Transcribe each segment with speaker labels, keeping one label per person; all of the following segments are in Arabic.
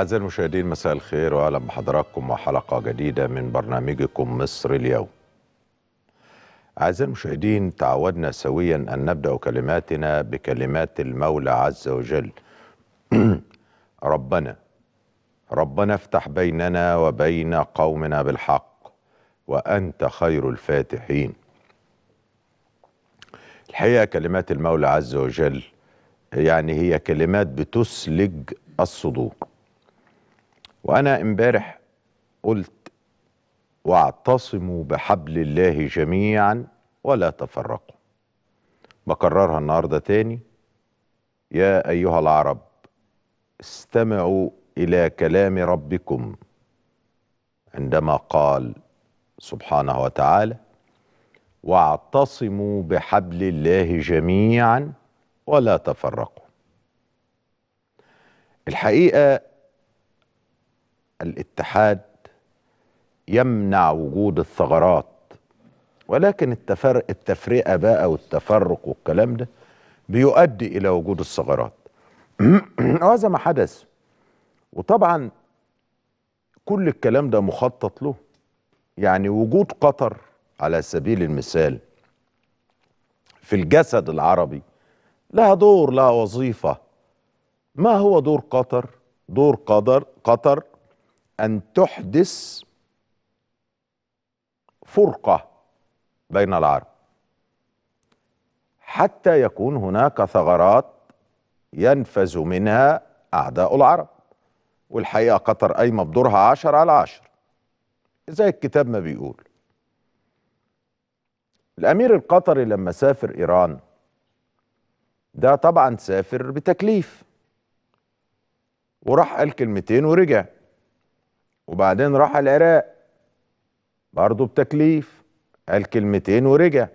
Speaker 1: أعزائي المشاهدين مساء الخير وأهلا بحضراتكم وحلقة جديدة من برنامجكم مصر اليوم أعزائي المشاهدين تعودنا سويا أن نبدأ كلماتنا بكلمات المولى عز وجل ربنا ربنا افتح بيننا وبين قومنا بالحق وأنت خير الفاتحين الحقيقة كلمات المولى عز وجل يعني هي كلمات بتسلج الصدور وانا امبارح قلت واعتصموا بحبل الله جميعا ولا تفرقوا بكررها النهارده تاني يا ايها العرب استمعوا الى كلام ربكم عندما قال سبحانه وتعالى واعتصموا بحبل الله جميعا ولا تفرقوا الحقيقه الاتحاد يمنع وجود الثغرات ولكن التفر... التفرقه بقى والتفرق والكلام ده بيؤدي الى وجود الثغرات وهذا ما حدث وطبعا كل الكلام ده مخطط له يعني وجود قطر على سبيل المثال في الجسد العربي لها دور لها وظيفه ما هو دور قطر دور قدر قطر ان تحدث فرقه بين العرب حتى يكون هناك ثغرات ينفذ منها اعداء العرب والحقيقه قطر قايمه بدورها عشر على عشر زي الكتاب ما بيقول الامير القطري لما سافر ايران ده طبعا سافر بتكليف وراح قال كلمتين ورجع وبعدين راح العراق برضه بتكليف قال كلمتين ورجع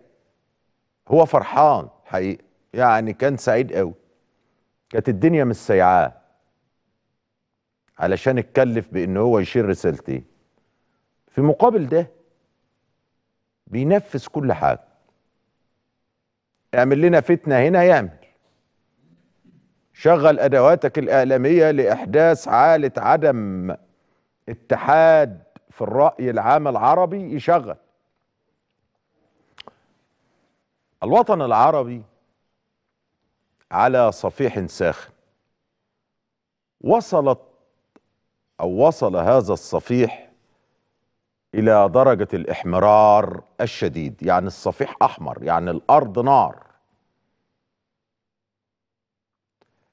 Speaker 1: هو فرحان حقيقة يعني كان سعيد قوي كانت الدنيا مش سايعاه علشان اتكلف بان هو يشيل رسالتين في مقابل ده بينفذ كل حاجه اعمل لنا فتنه هنا يعمل شغل ادواتك الاعلاميه لاحداث حاله عدم اتحاد في الرأي العام العربي يشغل الوطن العربي على صفيح ساخن وصلت أو وصل هذا الصفيح إلى درجة الإحمرار الشديد يعني الصفيح أحمر يعني الأرض نار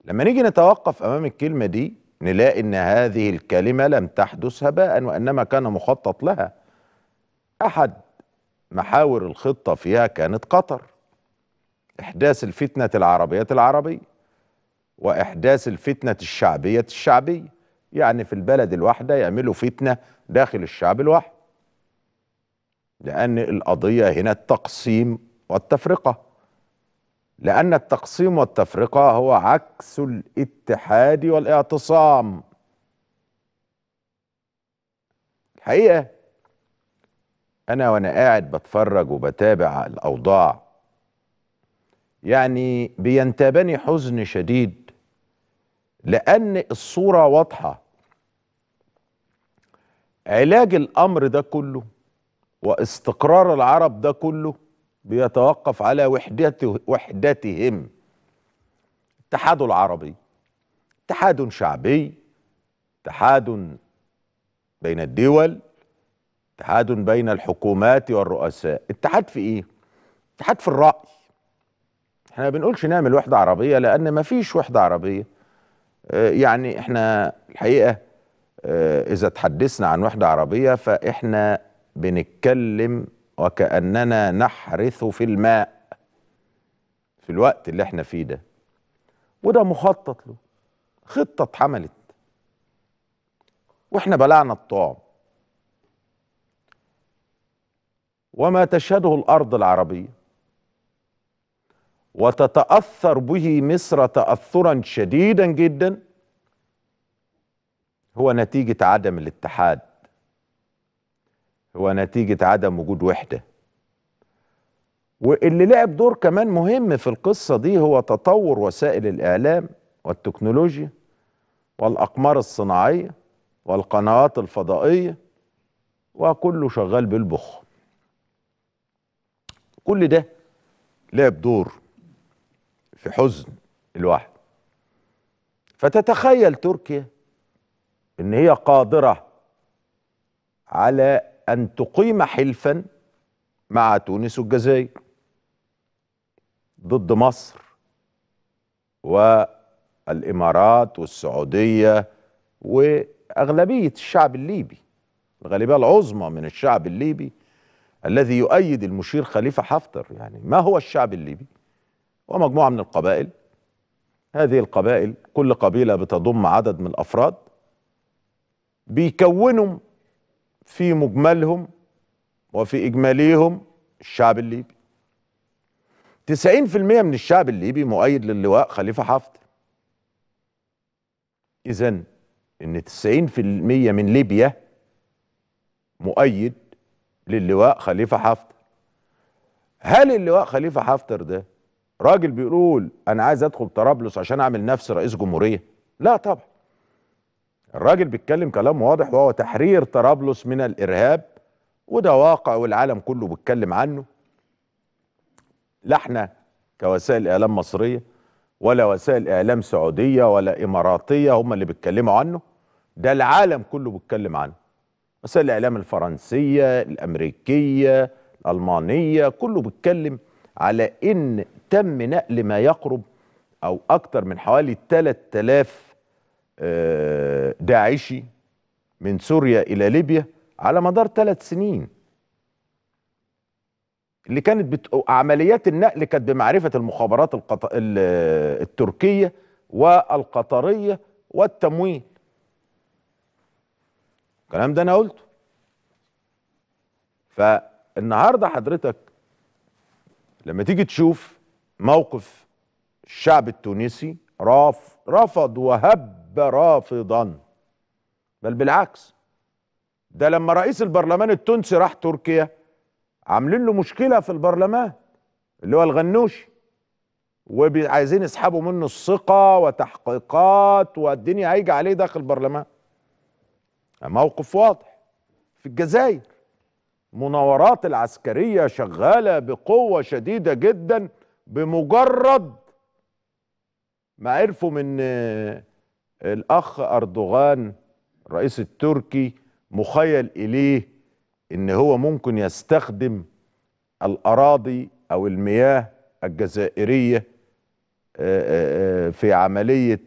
Speaker 1: لما نيجي نتوقف أمام الكلمة دي نلاقي ان هذه الكلمه لم تحدث هباء وانما كان مخطط لها احد محاور الخطه فيها كانت قطر احداث الفتنه العربيه العربيه واحداث الفتنه الشعبيه الشعبيه يعني في البلد الواحده يعملوا فتنه داخل الشعب الواحد لان القضيه هنا التقسيم والتفرقه لأن التقسيم والتفرقة هو عكس الاتحاد والاعتصام الحقيقة أنا وأنا قاعد بتفرج وبتابع الأوضاع يعني بينتابني حزن شديد لأن الصورة واضحة علاج الأمر ده كله واستقرار العرب ده كله بيتوقف على وحدته وحدتهم اتحاد العربي اتحاد شعبي اتحاد بين الدول اتحاد بين الحكومات والرؤساء اتحاد في ايه اتحاد في الرأي احنا ما بنقولش نعمل وحدة عربية لان ما فيش وحدة عربية آه، يعني احنا الحقيقة آه، اذا تحدثنا عن وحدة عربية فاحنا بنتكلم وكأننا نحرث في الماء في الوقت اللي احنا فيه ده وده مخطط له خطة اتحملت واحنا بلعنا الطعم وما تشهده الأرض العربية وتتأثر به مصر تأثرا شديدا جدا هو نتيجة عدم الاتحاد هو نتيجة عدم وجود وحدة واللي لعب دور كمان مهم في القصة دي هو تطور وسائل الإعلام والتكنولوجيا والأقمار الصناعية والقنوات الفضائية وكله شغال بالبخ كل ده لعب دور في حزن الواحد فتتخيل تركيا ان هي قادرة على أن تقيم حلفا مع تونس والجزائر ضد مصر والإمارات والسعودية وأغلبية الشعب الليبي الغالبية العظمى من الشعب الليبي الذي يؤيد المشير خليفة حفتر يعني ما هو الشعب الليبي ومجموعة من القبائل هذه القبائل كل قبيلة بتضم عدد من الأفراد بيكونوا في مجملهم وفي إجماليهم الشعب الليبي 90% من الشعب الليبي مؤيد للواء خليفة حفتر إذا إن 90% من ليبيا مؤيد للواء خليفة حفتر هل اللواء خليفة حفتر ده راجل بيقول أنا عايز أدخل طرابلس عشان أعمل نفسي رئيس جمهورية لا طبعا الراجل بيتكلم كلام واضح وهو تحرير طرابلس من الارهاب وده واقع والعالم كله بيتكلم عنه لا احنا كوسائل اعلام مصريه ولا وسائل اعلام سعوديه ولا اماراتيه هم اللي بيتكلموا عنه ده العالم كله بيتكلم عنه وسائل الاعلام الفرنسيه الامريكيه الالمانيه كله بيتكلم على ان تم نقل ما يقرب او اكتر من حوالي 3000 آه، داعشي من سوريا إلى ليبيا على مدار ثلاث سنين اللي كانت بت... عمليات النقل كانت بمعرفة المخابرات القط... التركية والقطرية والتمويل الكلام ده أنا قلته فالنهاردة حضرتك لما تيجي تشوف موقف الشعب التونسي رافض وهب الشعب رافضا بل بالعكس ده لما رئيس البرلمان التونسي راح تركيا عاملين له مشكله في البرلمان اللي هو الغنوشي وعايزين يسحبوا منه الثقه وتحقيقات والدنيا هيجي عليه داخل البرلمان موقف واضح في الجزائر مناورات العسكريه شغاله بقوه شديده جدا بمجرد ما عرفوا من الاخ اردوغان الرئيس التركي مخيل اليه ان هو ممكن يستخدم الاراضي او المياه الجزائريه آه، آه، آه، في عمليه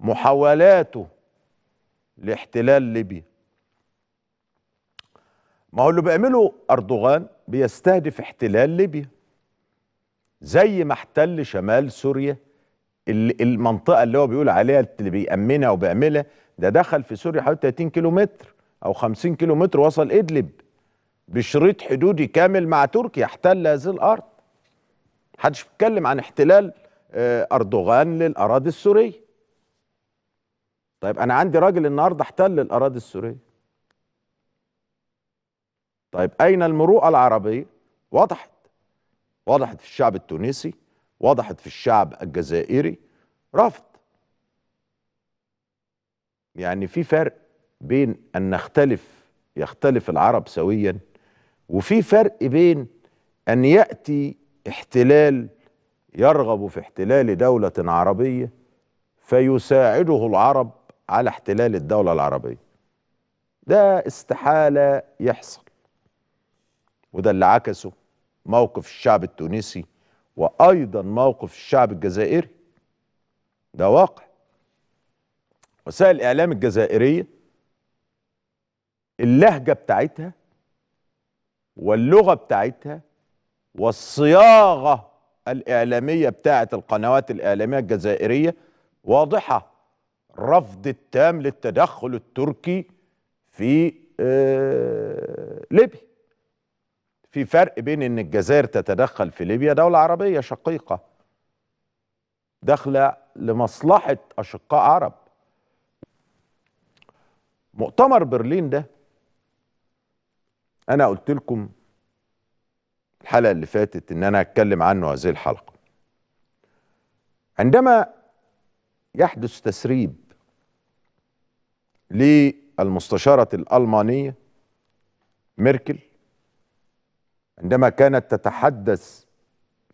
Speaker 1: محاولاته لاحتلال ليبيا ما هو اللي بيعمله اردوغان بيستهدف احتلال ليبيا زي ما احتل شمال سوريا المنطقه اللي هو بيقول عليها اللي بيامنها وبيعملها ده دخل في سوريا حوالي 30 كيلو متر او 50 كيلو متر وصل ادلب بشريط حدودي كامل مع تركيا احتل هذه الارض حدش بيتكلم عن احتلال آه، اردوغان للاراضي السوريه طيب انا عندي راجل النهارده احتل الاراضي السوريه طيب اين المروءه العربيه وضحت وضحت في الشعب التونسي وضحت في الشعب الجزائري رفض يعني في فرق بين ان نختلف يختلف العرب سويا وفي فرق بين ان ياتي احتلال يرغب في احتلال دوله عربيه فيساعده العرب على احتلال الدوله العربيه ده استحاله يحصل وده اللي عكسه موقف الشعب التونسي وايضا موقف الشعب الجزائري ده واقع وسائل الاعلام الجزائريه اللهجه بتاعتها واللغه بتاعتها والصياغه الاعلاميه بتاعه القنوات الاعلاميه الجزائريه واضحه رفض التام للتدخل التركي في آه، ليبيا في فرق بين ان الجزائر تتدخل في ليبيا دولة عربية شقيقة داخلة لمصلحة أشقاء عرب مؤتمر برلين ده أنا قلت لكم الحلقة اللي فاتت إن أنا هتكلم عنه هذه الحلقة عندما يحدث تسريب للمستشارة الألمانية ميركل عندما كانت تتحدث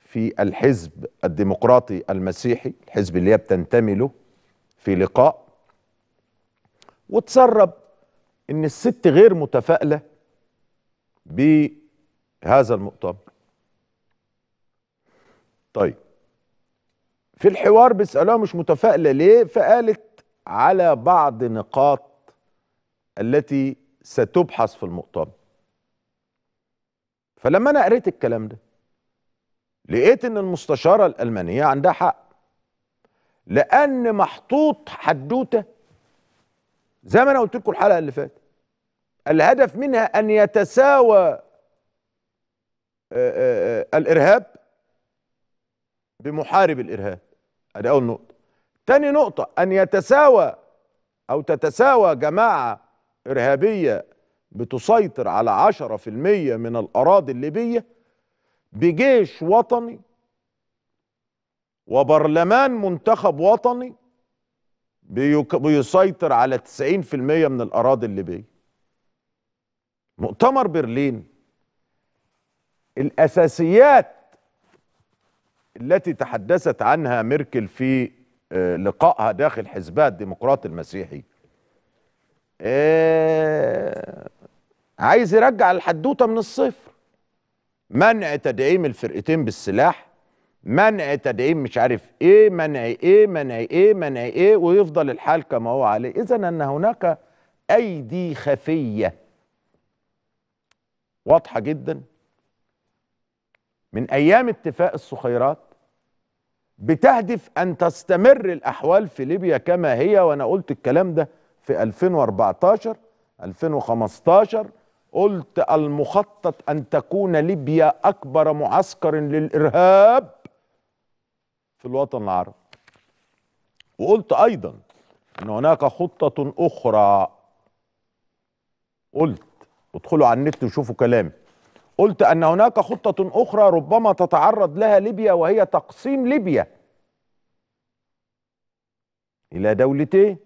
Speaker 1: في الحزب الديمقراطي المسيحي الحزب اللي هي بتنتمي له في لقاء وتسرب ان الست غير متفائله بهذا المؤتمر طيب في الحوار بيسالوها مش متفائله ليه فقالت على بعض نقاط التي ستبحث في المؤتمر فلما انا قريت الكلام ده لقيت ان المستشاره الالمانيه عندها حق لان محطوط حدوته زي ما انا قلت لكم الحلقه اللي فاتت الهدف منها ان يتساوى آه، آه، آه، الارهاب بمحارب الارهاب ادي اول نقطه تاني نقطه ان يتساوى او تتساوى جماعه ارهابيه بتسيطر على عشرة في المية من الأراضي الليبية بجيش وطني وبرلمان منتخب وطني بيسيطر على تسعين في المية من الأراضي الليبية مؤتمر برلين الأساسيات التي تحدثت عنها ميركل في آه، لقائها داخل حزبها الديمقراطي المسيحي آه، عايز يرجع الحدوته من الصفر منع تدعيم الفرقتين بالسلاح منع تدعيم مش عارف ايه منع ايه منع ايه منع ايه ويفضل الحال كما هو عليه اذا ان هناك ايدي خفيه واضحه جدا من ايام اتفاق الصخيرات بتهدف ان تستمر الاحوال في ليبيا كما هي وانا قلت الكلام ده في 2014 2015 قلت المخطط أن تكون ليبيا أكبر معسكر للإرهاب في الوطن العربي وقلت أيضا أن هناك خطة أخرى قلت ادخلوا على النت وشوفوا كلامي قلت أن هناك خطة أخرى ربما تتعرض لها ليبيا وهي تقسيم ليبيا إلى دولتين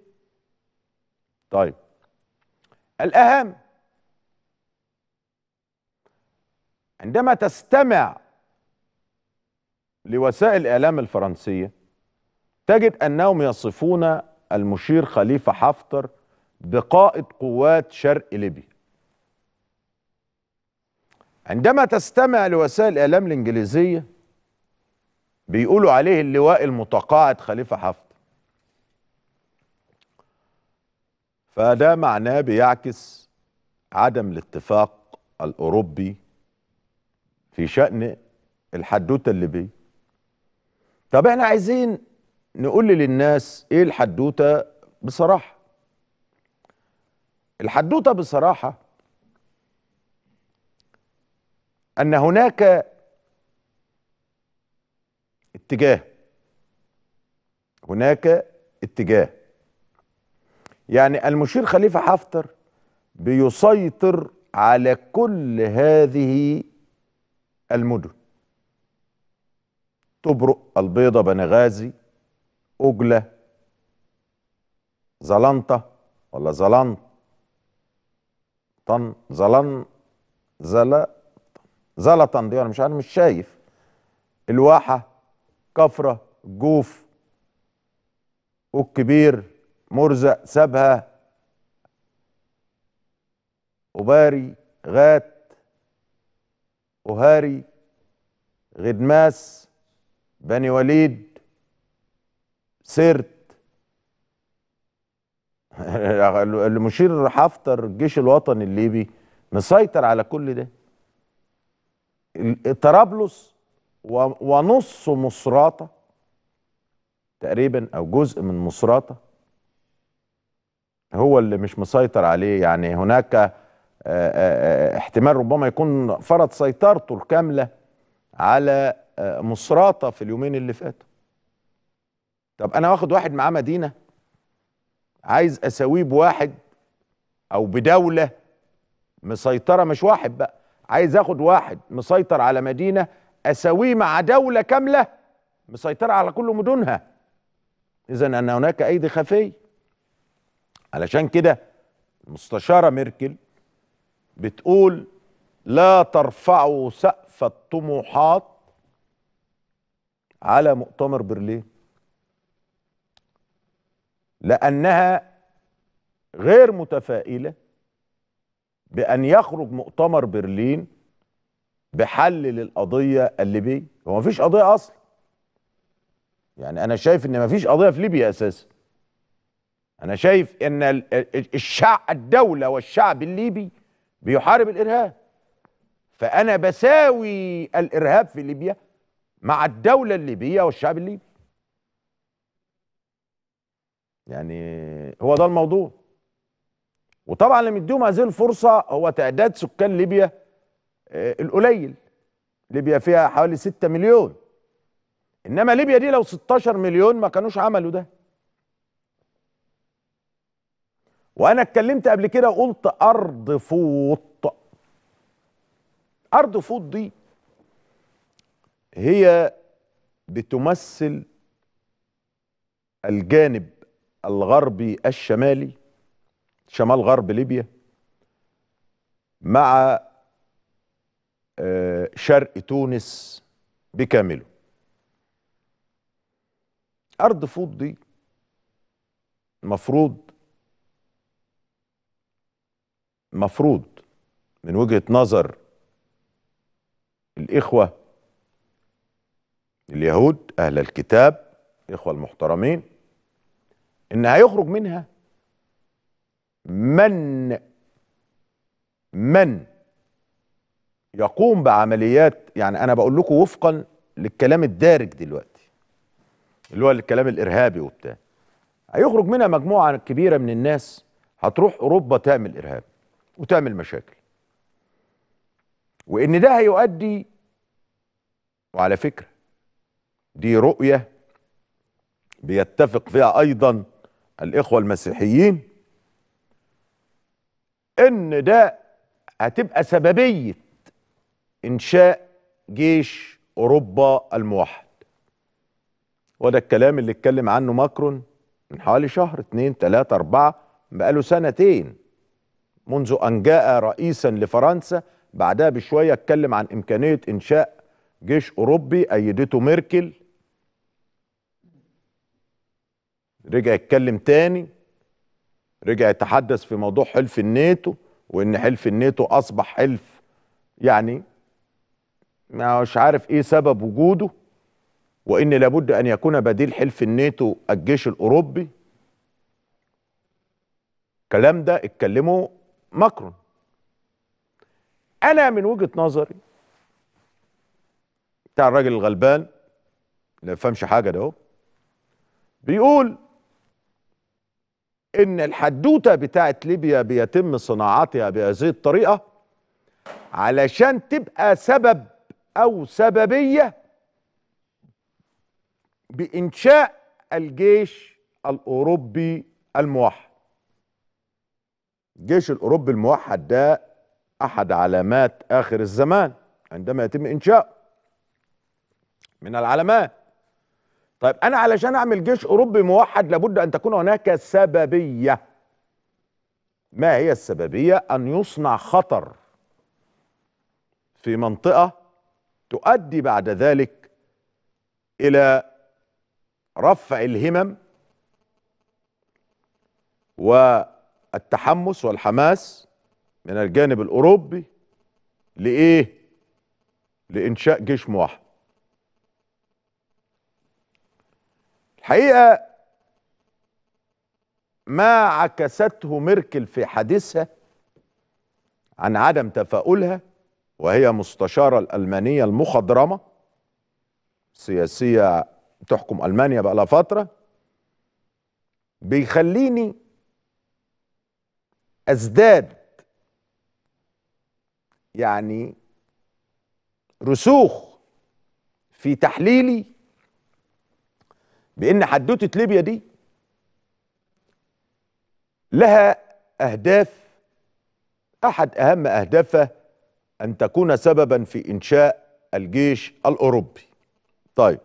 Speaker 1: طيب الأهم عندما تستمع لوسائل الاعلام الفرنسيه تجد انهم يصفون المشير خليفه حفتر بقائد قوات شرق ليبيا عندما تستمع لوسائل الاعلام الانجليزيه بيقولوا عليه اللواء المتقاعد خليفه حفتر فده معناه بيعكس عدم الاتفاق الاوروبي في شأن الحدوتة الليبية طب احنا عايزين نقول للناس ايه الحدوتة بصراحة الحدوتة بصراحة أن هناك اتجاه هناك اتجاه يعني المشير خليفة حفتر بيسيطر على كل هذه المدن تبرق البيضة بنغازي أجلة زلنطة ولا زلنط طن زلن زل زلطن دي انا مش عارف مش شايف الواحة كفرة جوف والكبير مرزق سبها وباري غات أهاري غدماس بني وليد سرت المشير حفتر الجيش الوطني الليبي مسيطر على كل ده طرابلس ونص مصراتة تقريبا أو جزء من مصراتة هو اللي مش مسيطر عليه يعني هناك احتمال ربما يكون فرض سيطرته الكاملة على آه، مصراتة في اليومين اللي فاتوا طب أنا واخد واحد معاه مدينة عايز أساويه بواحد أو بدولة مسيطرة مش واحد بقى عايز اخد واحد مسيطر على مدينة اساويه مع دولة كاملة مسيطرة على كل مدنها اذا ان هناك ايدي خفية علشان كده المستشارة ميركل بتقول لا ترفعوا سقف الطموحات على مؤتمر برلين لانها غير متفائله بان يخرج مؤتمر برلين بحل للقضيه الليبيه هو مفيش قضيه اصلا يعني انا شايف ان مفيش قضيه في ليبيا اساسا انا شايف ان الشعب الدوله والشعب الليبي بيحارب الارهاب فانا بساوي الارهاب في ليبيا مع الدوله الليبيه والشعب الليبي يعني هو ده الموضوع وطبعا لما يديهم هذه الفرصه هو تعداد سكان ليبيا آه، القليل ليبيا فيها حوالي 6 مليون انما ليبيا دي لو 16 مليون ما كانوش عملوا ده وانا اتكلمت قبل كده وقلت ارض فوط ارض فوط دي هي بتمثل الجانب الغربي الشمالي شمال غرب ليبيا مع آه، شرق تونس بكامله ارض فوط دي المفروض مفروض من وجهة نظر الإخوة اليهود أهل الكتاب الإخوة المحترمين إن هيخرج منها من من يقوم بعمليات يعني أنا بقول لكم وفقا للكلام الدارج دلوقتي اللي هو الكلام الإرهابي وبتاع هيخرج منها مجموعة كبيرة من الناس هتروح أوروبا تعمل إرهاب وتعمل مشاكل وان ده هيؤدي وعلى فكره دي رؤيه بيتفق فيها ايضا الاخوه المسيحيين ان ده هتبقى سببيه انشاء جيش اوروبا الموحد وده الكلام اللي اتكلم عنه ماكرون من حوالي شهر اتنين تلاته اربعه بقاله سنتين منذ أن جاء رئيسا لفرنسا بعدها بشوية اتكلم عن إمكانية إنشاء جيش أوروبي أيدته ميركل رجع يتكلم تاني رجع يتحدث في موضوع حلف الناتو وإن حلف الناتو أصبح حلف يعني مش عارف إيه سبب وجوده وإن لابد أن يكون بديل حلف الناتو الجيش الأوروبي الكلام ده اتكلموا ماكرون انا من وجهه نظري بتاع الراجل الغلبان اللي ما بيفهمش حاجه ده بيقول ان الحدوته بتاعت ليبيا بيتم صناعتها بهذه الطريقه علشان تبقى سبب او سببيه بانشاء الجيش الاوروبي الموحد الجيش الاوروبي الموحد ده احد علامات اخر الزمان عندما يتم انشاؤه من العلامات طيب انا علشان اعمل جيش اوروبي موحد لابد ان تكون هناك سببيه ما هي السببيه ان يصنع خطر في منطقه تؤدي بعد ذلك الى رفع الهمم و التحمس والحماس من الجانب الاوروبي لايه؟ لانشاء جيش موحد. الحقيقه ما عكسته ميركل في حديثها عن عدم تفاؤلها وهي مستشاره الالمانيه المخضرمه سياسيه تحكم المانيا بقى لها فتره بيخليني ازداد يعني رسوخ في تحليلي بان حدوته ليبيا دي لها اهداف احد اهم اهدافها ان تكون سببا في انشاء الجيش الاوروبي طيب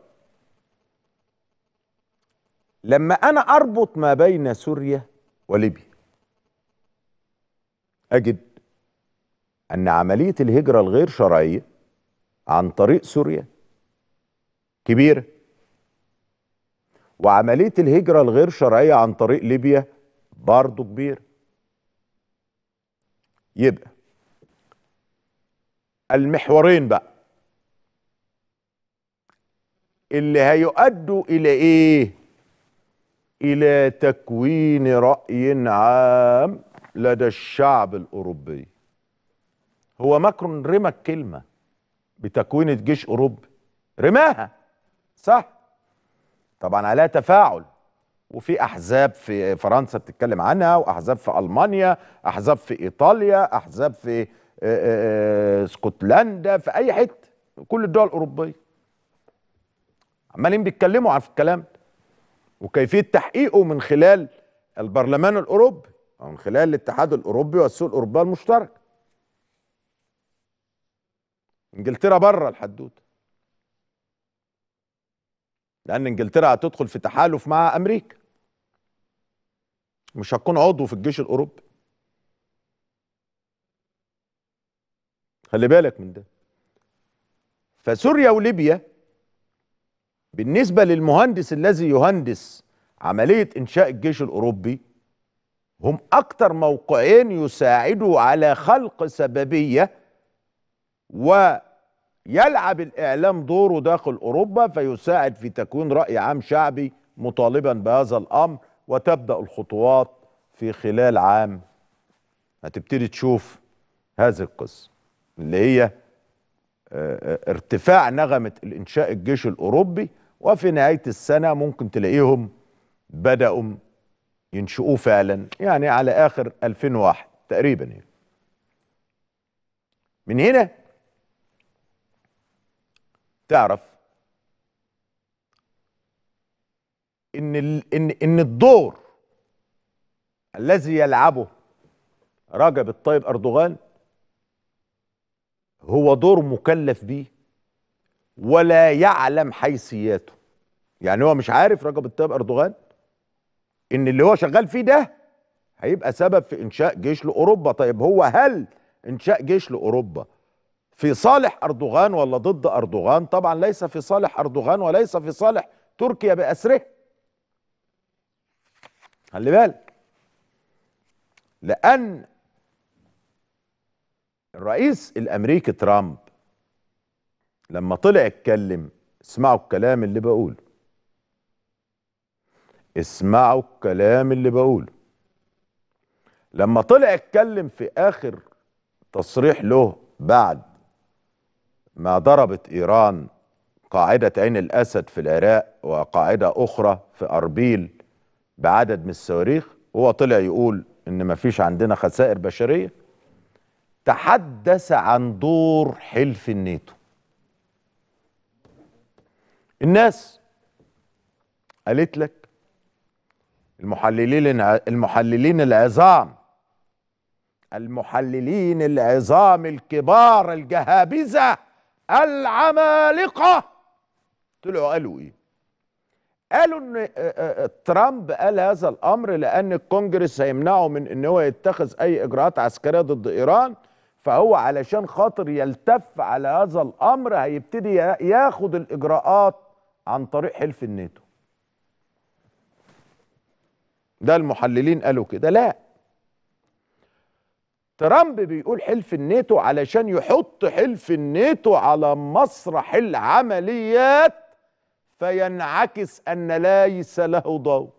Speaker 1: لما انا اربط ما بين سوريا وليبيا أجد أن عملية الهجرة الغير شرعية عن طريق سوريا كبيرة وعملية الهجرة الغير شرعية عن طريق ليبيا برضه كبيرة يبقى المحورين بقى اللي هيؤدوا إلى إيه؟ إلى تكوين رأي عام لدى الشعب الأوروبي هو ماكرون رمى الكلمة بتكوينة جيش أوروبي رماها صح طبعا عليها تفاعل وفي احزاب في فرنسا بتتكلم عنها واحزاب في المانيا احزاب في ايطاليا احزاب في اسكتلندا آه، آه، آه، في اي حته كل الدول الاوروبيه عمالين بيتكلموا عن الكلام وكيفيه تحقيقه من خلال البرلمان الاوروبي من خلال الاتحاد الأوروبي والسوق الأوروبي المشترك إنجلترا بره الحدوتة لأن إنجلترا هتدخل في تحالف مع أمريكا مش هتكون عضو في الجيش الأوروبي خلي بالك من ده فسوريا وليبيا بالنسبة للمهندس الذي يهندس عملية إنشاء الجيش الأوروبي هم أكتر موقعين يساعدوا على خلق سببية ويلعب الإعلام دوره داخل أوروبا فيساعد في تكوين رأي عام شعبي مطالبا بهذا الأمر وتبدأ الخطوات في خلال عام هتبتدي تشوف هذه القصة اللي هي آه، آه، ارتفاع نغمة الإنشاء الجيش الأوروبي وفي نهاية السنة ممكن تلاقيهم بدأوا ينشئوه فعلا يعني على آخر 2001 تقريبا يعني. من هنا تعرف ان ال... ان ان الدور الذي يلعبه رجب الطيب اردوغان هو دور مكلف به ولا يعلم حيثياته يعني هو مش عارف رجب الطيب اردوغان ان اللي هو شغال فيه ده هيبقى سبب في انشاء جيش لاوروبا طيب هو هل انشاء جيش لاوروبا في صالح اردوغان ولا ضد اردوغان طبعا ليس في صالح اردوغان وليس في صالح تركيا باسره خلي بالك لان الرئيس الامريكي ترامب لما طلع اتكلم اسمعوا الكلام اللي بقوله اسمعوا الكلام اللي بقوله لما طلع اتكلم في اخر تصريح له بعد ما ضربت ايران قاعده عين الاسد في العراق وقاعده اخرى في اربيل بعدد من الصواريخ هو طلع يقول ان مفيش عندنا خسائر بشريه تحدث عن دور حلف الناتو الناس قالت لك المحللين المحللين العظام المحللين العظام الكبار الجهابذة العمالقة طلعوا قالوا ايه قالوا ان آه، آه، آه، ترامب قال هذا الامر لان الكونجرس هيمنعه من ان هو يتخذ اي اجراءات عسكريه ضد ايران فهو علشان خاطر يلتف على هذا الامر هيبتدي ياخد الاجراءات عن طريق حلف الناتو ده المحللين قالوا كده لا ترامب بيقول حلف الناتو علشان يحط حلف الناتو على مسرح العمليات فينعكس ان ليس له دور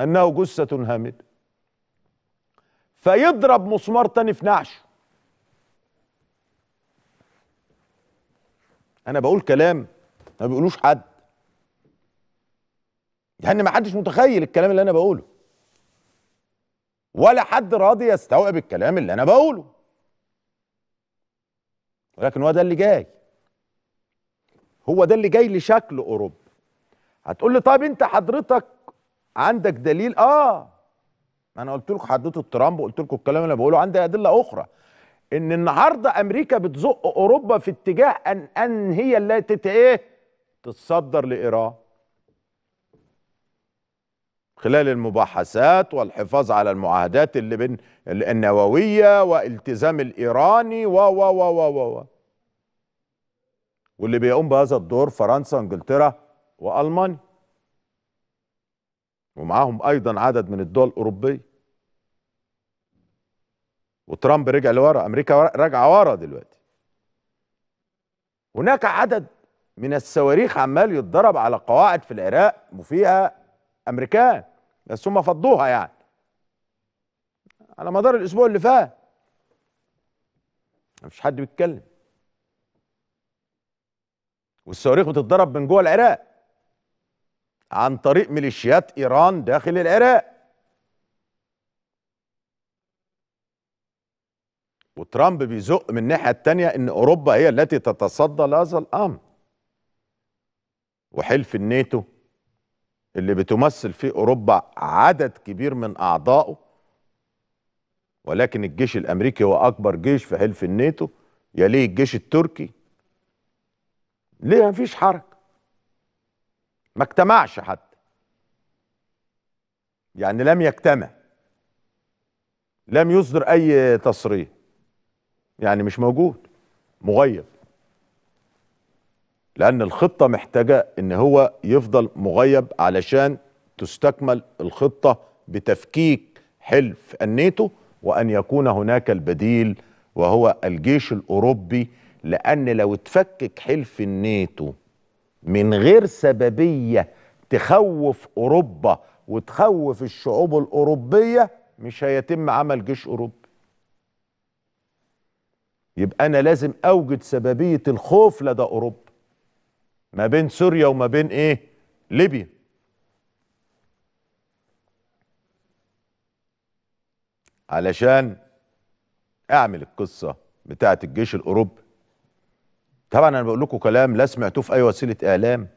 Speaker 1: انه جثه هامده فيضرب مسمار تاني في نعشه انا بقول كلام ما بيقولوش حد يعني ما حدش متخيل الكلام اللي انا بقوله ولا حد راضي يستوعب الكلام اللي انا بقوله ولكن هو ده اللي جاي هو ده اللي جاي لشكل اوروبا هتقول لي طيب انت حضرتك عندك دليل اه انا قلت لكم حدوته ترامب وقلت لكم الكلام اللي بقوله عندي ادله اخرى ان النهارده امريكا بتزق اوروبا في اتجاه ان ان هي التي ايه تتصدر لايران خلال المباحثات والحفاظ على المعاهدات اللي بين النووية والتزام الإيراني و و و و و واللي بيقوم بهذا الدور فرنسا انجلترا وألمانيا ومعاهم أيضا عدد من الدول الأوروبية وترامب رجع لورا أمريكا راجعة ورا دلوقتي هناك عدد من الصواريخ عمال يتضرب على قواعد في العراق وفيها امريكان بس هم فضوها يعني على مدار الاسبوع اللي فات مفيش حد بيتكلم والصواريخ بتتضرب من جوه العراق عن طريق ميليشيات ايران داخل العراق وترامب بيزق من الناحيه الثانيه ان اوروبا هي التي تتصدى لهذا الامر وحلف الناتو اللي بتمثل في اوروبا عدد كبير من اعضائه ولكن الجيش الامريكي هو اكبر جيش في حلف الناتو يليه الجيش التركي ليه مفيش حركه ما اجتمعش حتى يعني لم يجتمع لم يصدر اي تصريح يعني مش موجود مغيب لأن الخطة محتاجة إن هو يفضل مغيب علشان تستكمل الخطة بتفكيك حلف الناتو وأن يكون هناك البديل وهو الجيش الأوروبي لأن لو اتفكك حلف الناتو من غير سببية تخوف أوروبا وتخوف الشعوب الأوروبية مش هيتم عمل جيش أوروبي يبقى أنا لازم أوجد سببية الخوف لدى أوروبا ما بين سوريا وما بين ايه ليبيا علشان اعمل القصه بتاعه الجيش الاوروبي طبعا انا بقول لكم كلام لا سمعتوه في اي وسيله اعلام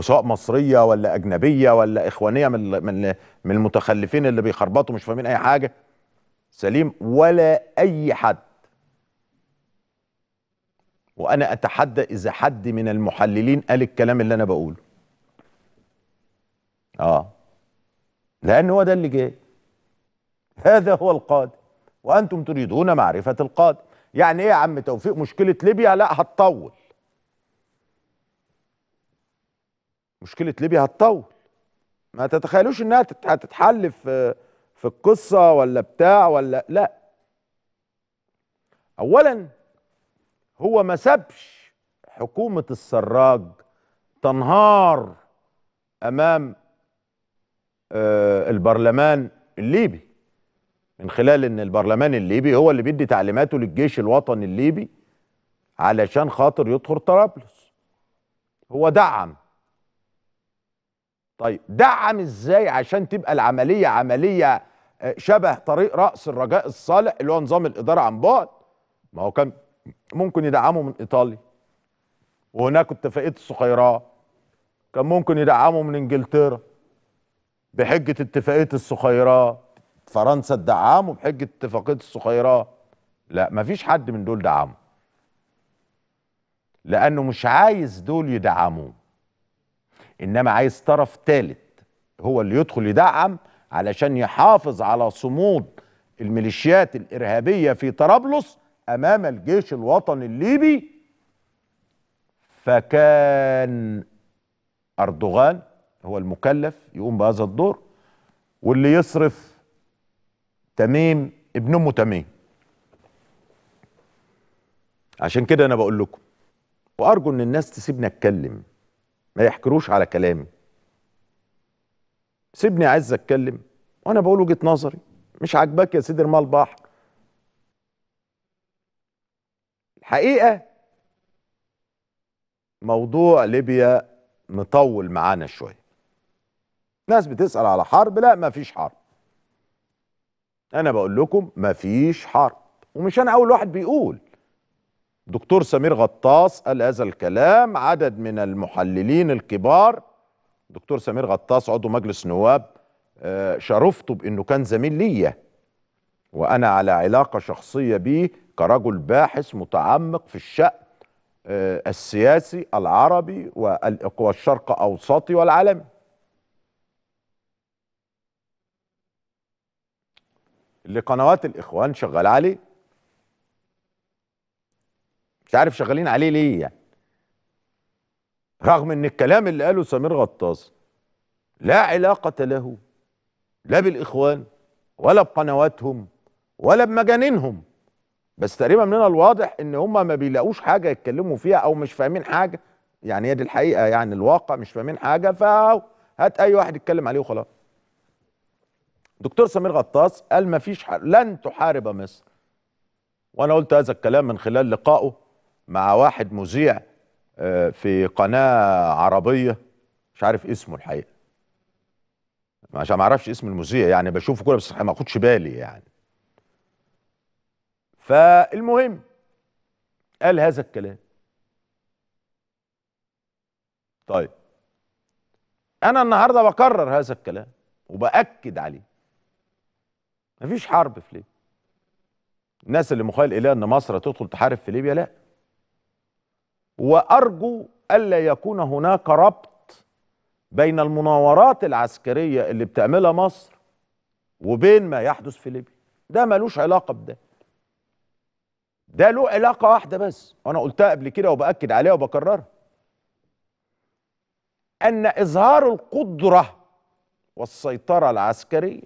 Speaker 1: سواء مصريه ولا اجنبيه ولا اخوانيه من من من المتخلفين اللي بيخربطوا مش فاهمين اي حاجه سليم ولا اي حد وانا اتحدى اذا حد من المحللين قال الكلام اللي انا بقوله اه لان هو ده اللي جاي هذا هو القادم وانتم تريدون معرفه القادم يعني ايه يا عم توفيق مشكله ليبيا لا هتطول مشكله ليبيا هتطول ما تتخيلوش انها هتتحل في في القصه ولا بتاع ولا لا اولا هو ما سابش حكومة السراج تنهار أمام آه، البرلمان الليبي من خلال ان البرلمان الليبي هو اللي بيدي تعليماته للجيش الوطني الليبي علشان خاطر يدخل طرابلس هو دعم طيب دعم ازاي عشان تبقى العمليه عمليه آه، شبه طريق راس الرجاء الصالح اللي هو نظام الاداره عن بعد ما هو كان ممكن يدعمه من ايطاليا وهناك اتفاقيه الصقيراء كان ممكن يدعمه من انجلترا بحجه اتفاقيه الصقيراء فرنسا تدعمه بحجه اتفاقيه الصقيراء لا مفيش حد من دول دعمه لانه مش عايز دول يدعموه انما عايز طرف ثالث هو اللي يدخل يدعم علشان يحافظ على صمود الميليشيات الارهابيه في طرابلس امام الجيش الوطني الليبي فكان اردوغان هو المكلف يقوم بهذا الدور واللي يصرف تميم ابن امه تميم عشان كده انا بقول لكم وارجو ان الناس تسيبني اتكلم ما يحكروش على كلامي سيبني عايز اتكلم وانا بقول وجهه نظري مش عاجباك يا سيدي رمال البحر حقيقه موضوع ليبيا مطول معانا شويه ناس بتسال على حرب لا ما فيش حرب انا بقول لكم ما فيش حرب ومش انا اول واحد بيقول دكتور سمير غطاس قال هذا الكلام عدد من المحللين الكبار دكتور سمير غطاس عضو مجلس نواب آه، شرفته بانه كان زميل ليا وانا على علاقه شخصيه بيه كرجل باحث متعمق في الشأن آه، السياسي العربي والشرق أوسطي والعالمي اللي قنوات الإخوان شغال عليه مش عارف شغالين عليه ليه يعني رغم ان الكلام اللي قاله سمير غطاس لا علاقة له لا بالإخوان ولا بقنواتهم ولا بمجانينهم بس تقريبا من الواضح ان هم ما بيلاقوش حاجه يتكلموا فيها او مش فاهمين حاجه يعني هي دي الحقيقه يعني الواقع مش فاهمين حاجه فهات اي واحد يتكلم عليه وخلاص دكتور سمير غطاس قال ما فيش لن تحارب مصر وانا قلت هذا الكلام من خلال لقائه مع واحد مذيع آه، في قناه عربيه مش عارف اسمه الحقيقه عشان ما اعرفش اسم المذيع يعني بشوفه كده بس ما اخدش بالي يعني فالمهم قال هذا الكلام طيب انا النهارده بكرر هذا الكلام وباكد عليه مفيش حرب في ليبيا الناس اللي مخيل اليها ان مصر تدخل تحارب في ليبيا لا وارجو الا يكون هناك ربط بين المناورات العسكريه اللي بتعملها مصر وبين ما يحدث في ليبيا ده ملوش علاقه بده ده له علاقه واحده بس وانا قلتها قبل كده وباكد عليها وبكررها ان اظهار القدره والسيطره العسكريه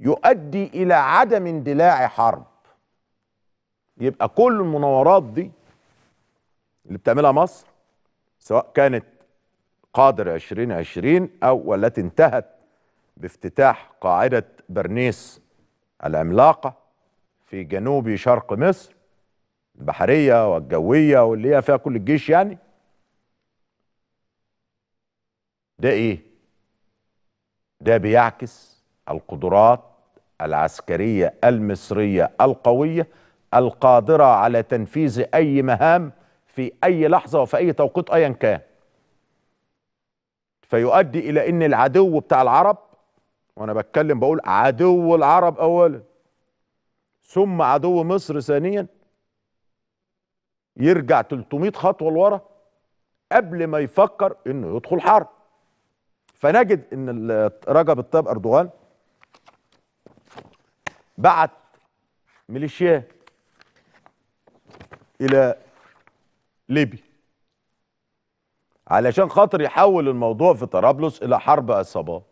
Speaker 1: يؤدي الى عدم اندلاع حرب يبقى كل المناورات دي اللي بتعملها مصر سواء كانت قادر 2020 او والتي انتهت بافتتاح قاعده برنيس العملاقه في جنوب شرق مصر البحرية والجوية واللي هي فيها كل الجيش يعني ده ايه ده بيعكس القدرات العسكرية المصرية القوية القادرة على تنفيذ أي مهام في أي لحظة وفي أي توقيت أيا كان فيؤدي إلى أن العدو بتاع العرب وأنا بتكلم بقول عدو العرب أولا ثم عدو مصر ثانيا يرجع 300 خطوه لورا قبل ما يفكر انه يدخل حرب فنجد ان رجب الطيب اردوغان بعت ميليشيات الى ليبيا علشان خاطر يحول الموضوع في طرابلس الى حرب عصابات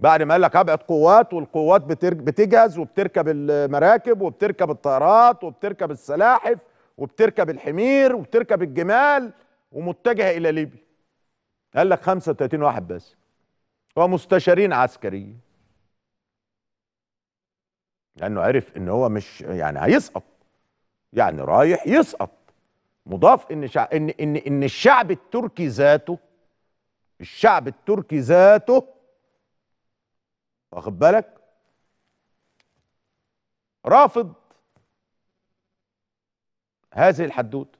Speaker 1: بعد ما قال لك ابعت قوات والقوات بتجهز وبتركب المراكب وبتركب الطائرات وبتركب السلاحف وبتركب الحمير وبتركب الجمال ومتجهه الى ليبيا قال لك 35 واحد بس ومستشارين عسكريين لانه عرف ان هو مش يعني هيسقط يعني رايح يسقط مضاف ان شع... ان ان ان الشعب التركي ذاته الشعب التركي ذاته واخد بالك رافض هذه الحدوته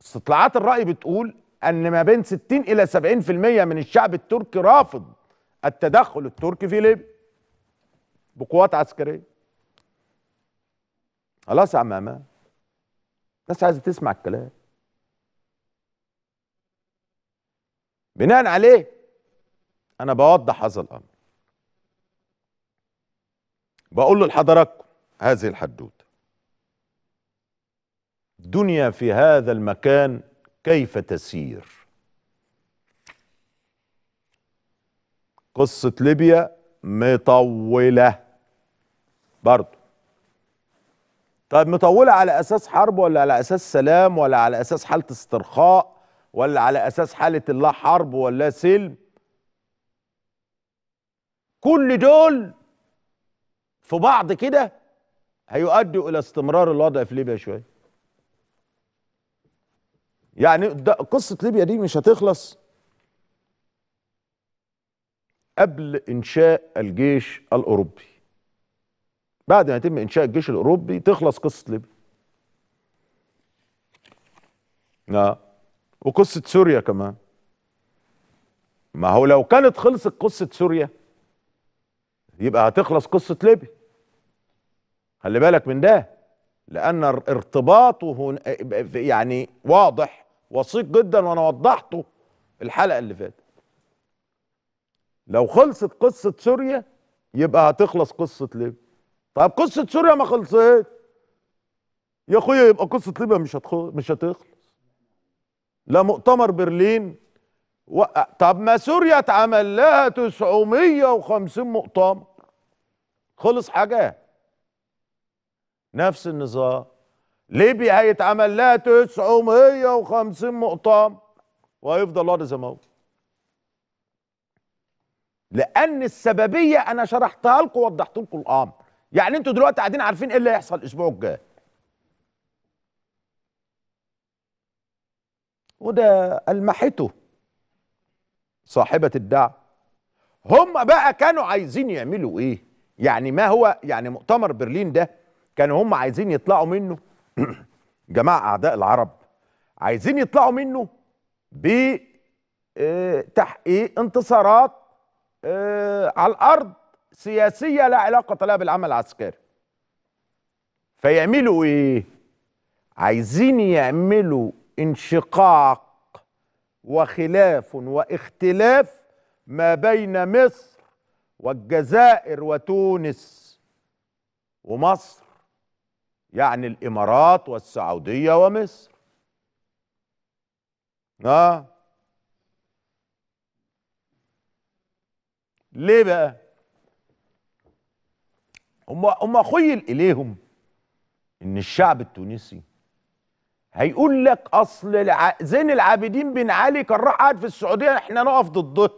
Speaker 1: استطلاعات الرأي بتقول أن ما بين 60 إلى 70% من الشعب التركي رافض التدخل التركي في ليبيا بقوات عسكرية خلاص يا عم الناس عايزة تسمع الكلام بناء عليه أنا بوضح هذا الأمر بقول لحضراتكم هذه الحدوته الدنيا في هذا المكان كيف تسير قصة ليبيا مطولة برضو طيب مطولة على أساس حرب ولا على أساس سلام ولا على أساس حالة استرخاء ولا على أساس حالة الله حرب ولا سلم كل دول في بعض كده هيؤدوا الى استمرار الوضع في ليبيا شويه يعني قصه ليبيا دي مش هتخلص قبل انشاء الجيش الاوروبي بعد ما يتم انشاء الجيش الاوروبي تخلص قصه ليبيا آه. وقصه سوريا كمان ما هو لو كانت خلصت قصه سوريا يبقى هتخلص قصه ليبيا خلي بالك من ده لأن ارتباطه يعني واضح وثيق جدا وأنا وضحته الحلقة اللي فاتت لو خلصت قصة سوريا يبقى هتخلص قصة ليبيا طب قصة سوريا ما خلصت يا اخويا يبقى قصة ليبيا مش هتخلص مش هتخلص لا مؤتمر برلين و... طب ما سوريا اتعمل لها 950 مؤتمر خلص حاجه نفس النظام ليبيا هيتعمل لها 950 مقطام وهيفضل الوضع زي ما هو لان السببيه انا شرحتها لكم ووضحت لكم الامر يعني انتوا دلوقتي قاعدين عارفين ايه اللي هيحصل الاسبوع الجاي وده المحته صاحبه الدعم هم بقى كانوا عايزين يعملوا ايه يعني ما هو يعني مؤتمر برلين ده كانوا هم عايزين يطلعوا منه جماعه اعداء العرب عايزين يطلعوا منه بتحقيق آه، انتصارات آه، على الارض سياسيه لا علاقه لها بالعمل العسكري فيعملوا ايه عايزين يعملوا انشقاق وخلاف واختلاف ما بين مصر والجزائر وتونس ومصر يعني الامارات والسعوديه ومصر اه ليه بقى هم هم خيل اليهم ان الشعب التونسي هيقول لك اصل الع... زين العابدين بن علي كان راح قاعد في السعوديه احنا نقف ضده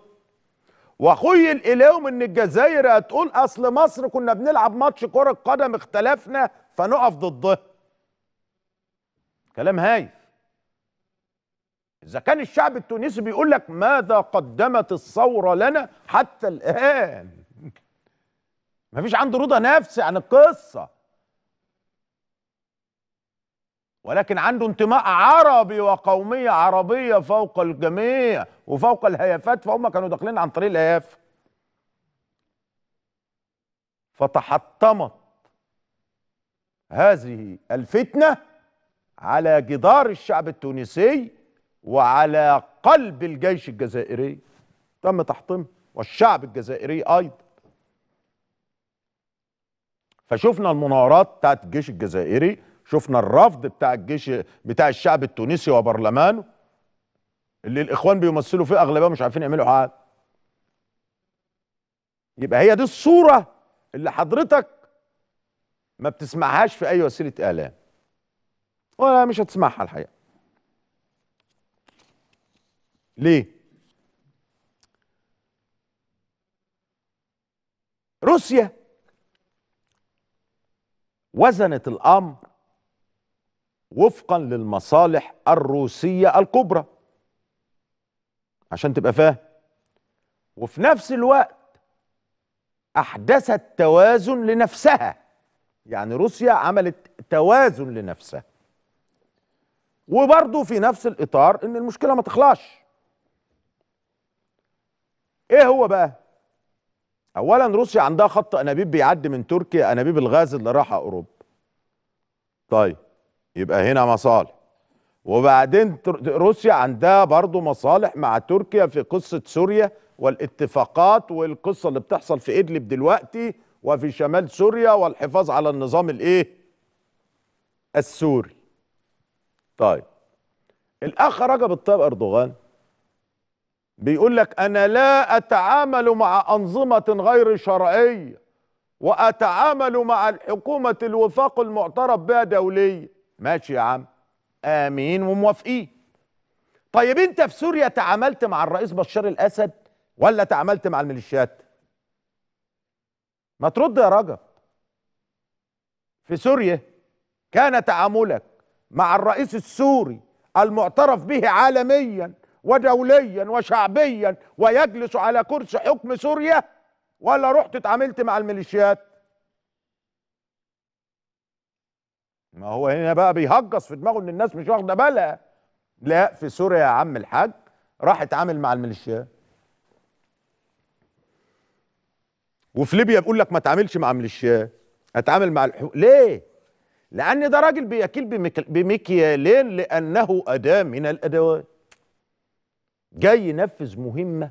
Speaker 1: وخيل اليهم ان الجزائر هتقول اصل مصر كنا بنلعب ماتش كره قدم اختلفنا فنقف ضده كلام هايف إذا كان الشعب التونسي بيقول لك ماذا قدمت الثورة لنا حتى الآن مفيش عنده رضا نفسي عن القصة ولكن عنده انتماء عربي وقومية عربية فوق الجميع وفوق الهيافات فهم كانوا داخلين عن طريق الهيافة فتحطمت هذه الفتنة على جدار الشعب التونسي وعلى قلب الجيش الجزائري تم تحطيمها والشعب الجزائري أيضا فشفنا المناورات بتاعت الجيش الجزائري شفنا الرفض بتاع الجيش بتاع الشعب التونسي وبرلمانه اللي الاخوان بيمثلوا فيه اغلبيه مش عارفين يعملوا حاجه يبقى هي دي الصوره اللي حضرتك ما بتسمعهاش في اي وسيله اعلام ولا مش هتسمعها الحقيقه ليه روسيا وزنت الامر وفقا للمصالح الروسيه الكبرى عشان تبقى فاهم وفي نفس الوقت احدثت توازن لنفسها يعني روسيا عملت توازن لنفسها وبرضه في نفس الإطار إن المشكلة ما تخلصش إيه هو بقى؟ أولا روسيا عندها خط أنابيب بيعدي من تركيا أنابيب الغاز اللي راح أوروبا طيب يبقى هنا مصالح وبعدين روسيا عندها برضه مصالح مع تركيا في قصة سوريا والاتفاقات والقصة اللي بتحصل في إدلب دلوقتي وفي شمال سوريا والحفاظ على النظام الايه السوري طيب الاخ رجب الطيب اردوغان بيقول لك انا لا اتعامل مع انظمه غير شرعيه واتعامل مع الحكومه الوفاق المعترف بها دوليا ماشي يا عم امين وموافقين طيب انت في سوريا تعاملت مع الرئيس بشار الاسد ولا تعاملت مع الميليشيات ما ترد يا رجب في سوريا كان تعاملك مع الرئيس السوري المعترف به عالميا ودوليا وشعبيا ويجلس على كرسي حكم سوريا ولا رحت اتعاملت مع الميليشيات ما هو هنا بقى بيهجص في دماغه ان الناس مش واخده بالها لا في سوريا يا عم الحاج راح اتعامل مع الميليشيات وفي ليبيا بيقول لك ما تعاملش مع مليشيات اتعامل مع الحقوق ليه؟ لان ده راجل بيكيل بمكيالين لانه اداه من الادوات جاي ينفذ مهمه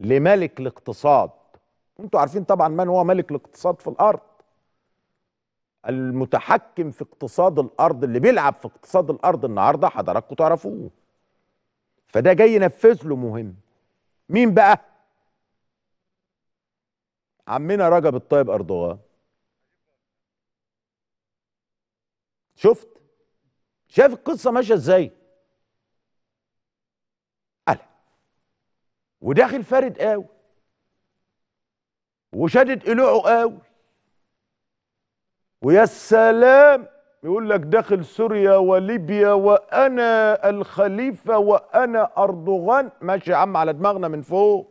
Speaker 1: لملك الاقتصاد انتوا عارفين طبعا من هو ملك الاقتصاد في الارض المتحكم في اقتصاد الارض اللي بيلعب في اقتصاد الارض النهارده حضراتكم تعرفوه فده جاي ينفذ له مهم مين بقى عمنا رجب الطيب أردوغان شفت شايف القصة ماشية ازاي قال وداخل فارد قوي وشدد قلوعه قوي ويا سلام يقول لك داخل سوريا وليبيا وانا الخليفه وانا اردوغان ماشي يا عم على دماغنا من فوق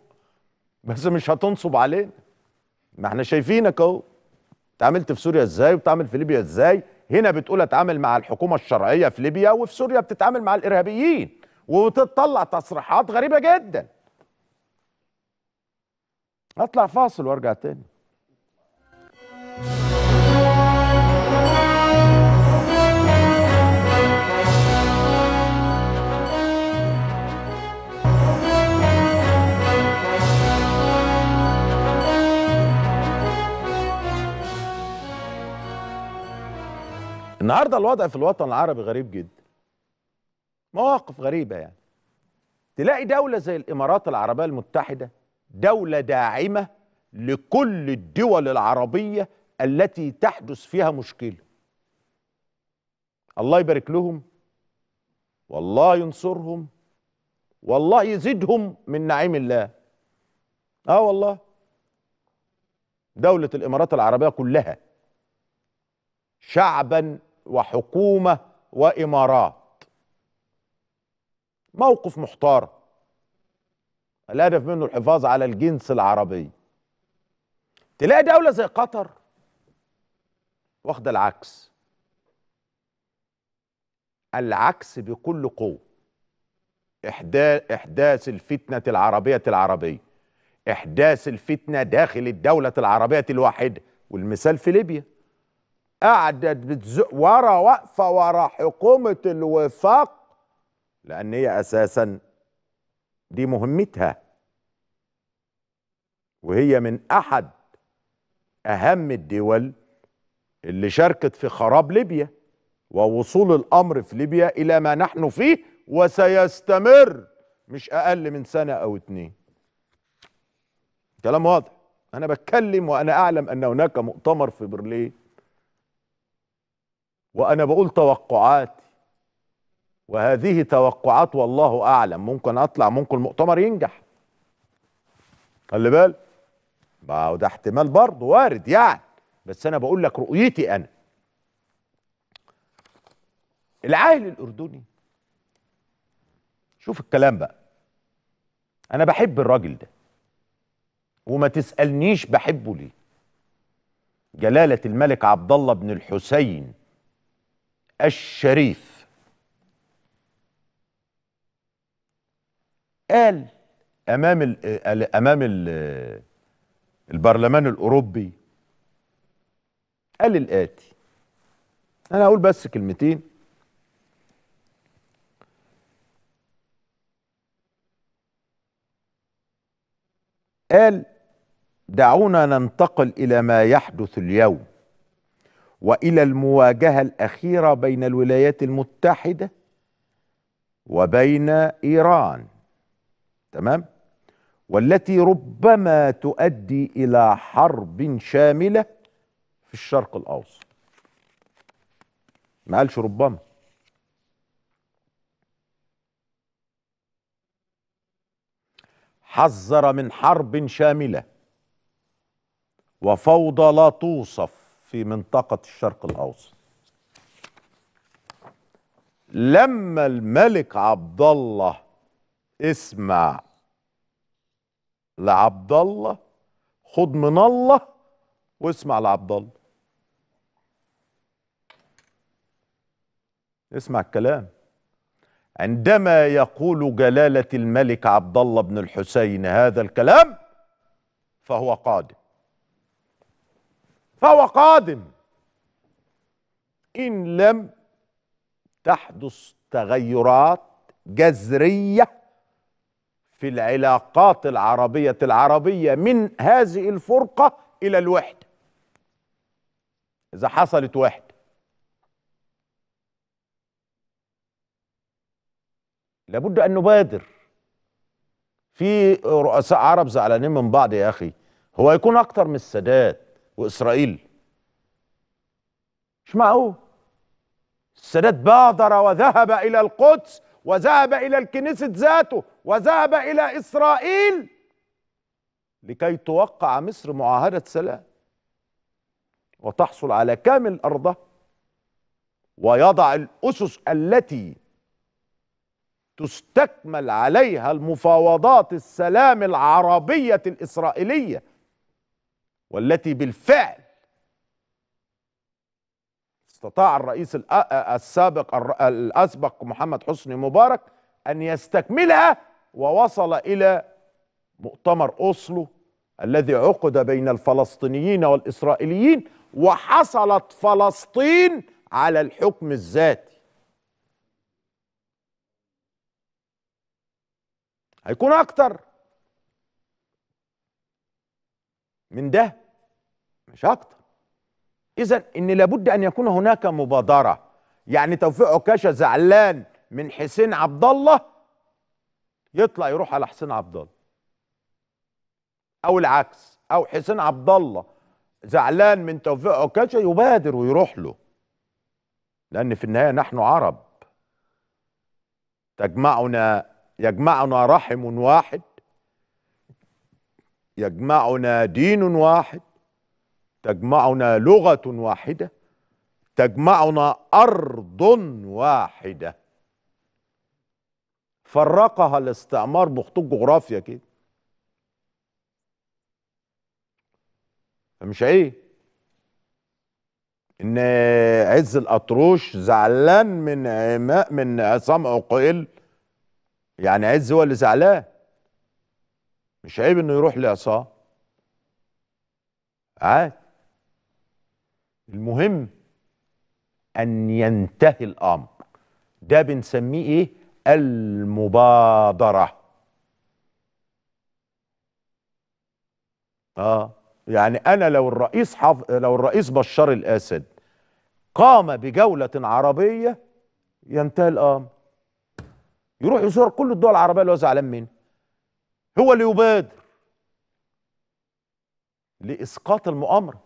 Speaker 1: بس مش هتنصب علينا ما احنا شايفينك اهو اتعاملت في سوريا ازاي وبتعامل في ليبيا ازاي هنا بتقول اتعامل مع الحكومه الشرعيه في ليبيا وفي سوريا بتتعامل مع الارهابيين وتطلع تصريحات غريبه جدا اطلع فاصل وارجع تاني النهارده الوضع في الوطن العربي غريب جدا مواقف غريبه يعني تلاقي دوله زي الامارات العربيه المتحده دوله داعمه لكل الدول العربيه التي تحدث فيها مشكله الله يبارك لهم والله ينصرهم والله يزيدهم من نعيم الله اه والله دوله الامارات العربيه كلها شعبا وحكومة وإمارات موقف محترم الهدف منه الحفاظ على الجنس العربي تلاقي دولة زي قطر واخدة العكس العكس بكل قوة إحداث الفتنة العربية العربية إحداث الفتنة داخل الدولة العربية الواحدة والمثال في ليبيا قعدت بتزق ورا واقفه ورا حكومه الوفاق لان هي اساسا دي مهمتها وهي من احد اهم الدول اللي شاركت في خراب ليبيا ووصول الامر في ليبيا الى ما نحن فيه وسيستمر مش اقل من سنه او اتنين كلام واضح انا بتكلم وانا اعلم ان هناك مؤتمر في برلين وانا بقول توقعاتي وهذه توقعات والله اعلم ممكن اطلع ممكن المؤتمر ينجح خلي بالك ما هو ده احتمال برضه وارد يعني بس انا بقول لك رؤيتي انا العائل الاردني شوف الكلام بقى انا بحب الراجل ده وما تسالنيش بحبه ليه جلاله الملك عبد الله بن الحسين الشريف قال امام الـ امام الـ البرلمان الاوروبي قال الاتي انا هقول بس كلمتين قال دعونا ننتقل الى ما يحدث اليوم والى المواجهه الاخيره بين الولايات المتحده وبين ايران تمام والتي ربما تؤدي الى حرب شامله في الشرق الاوسط ما قالش ربما حذر من حرب شامله وفوضى لا توصف في منطقة الشرق الأوسط لما الملك عبد الله اسمع لعبد الله خد من الله واسمع لعبد الله اسمع الكلام عندما يقول جلالة الملك عبد الله بن الحسين هذا الكلام فهو قادم فهو قادم إن لم تحدث تغيرات جذرية في العلاقات العربية العربية من هذه الفرقة إلى الوحدة إذا حصلت وحدة لابد أن نبادر في رؤساء عرب زعلانين من بعض يا أخي هو يكون أكتر من السادات واسرائيل مش معقول السادات بادر وذهب الى القدس وذهب الى الكنيسة ذاته وذهب الى اسرائيل لكي توقع مصر معاهدة سلام وتحصل على كامل ارضها ويضع الاسس التي تستكمل عليها المفاوضات السلام العربية الإسرائيلية والتي بالفعل استطاع الرئيس السابق الاسبق محمد حسني مبارك ان يستكملها ووصل الى مؤتمر اوسلو الذي عقد بين الفلسطينيين والاسرائيليين وحصلت فلسطين على الحكم الذاتي هيكون اكتر من ده مش اكتر اذا ان لابد ان يكون هناك مبادره يعني توفيق عكاشه زعلان من حسين عبد الله يطلع يروح على حسين عبد الله او العكس او حسين عبد الله زعلان من توفيق عكاشه يبادر ويروح له لان في النهايه نحن عرب تجمعنا يجمعنا رحم واحد يجمعنا دين واحد تجمعنا لغه واحده تجمعنا ارض واحده فرقها الاستعمار بخطوط جغرافيا كده مش عيب ان عز الاطروش زعلان من عماء من عصام عقيل يعني عز هو اللي زعلان مش عيب انه يروح لعصاه عادي المهم ان ينتهي الامر ده بنسميه ايه المبادره اه يعني انا لو الرئيس حف... لو الرئيس بشار الاسد قام بجوله عربيه ينتهي الامر يروح يزور كل الدول العربيه اللي هو زعلان منها هو اللي يبادر لإسقاط المؤامرة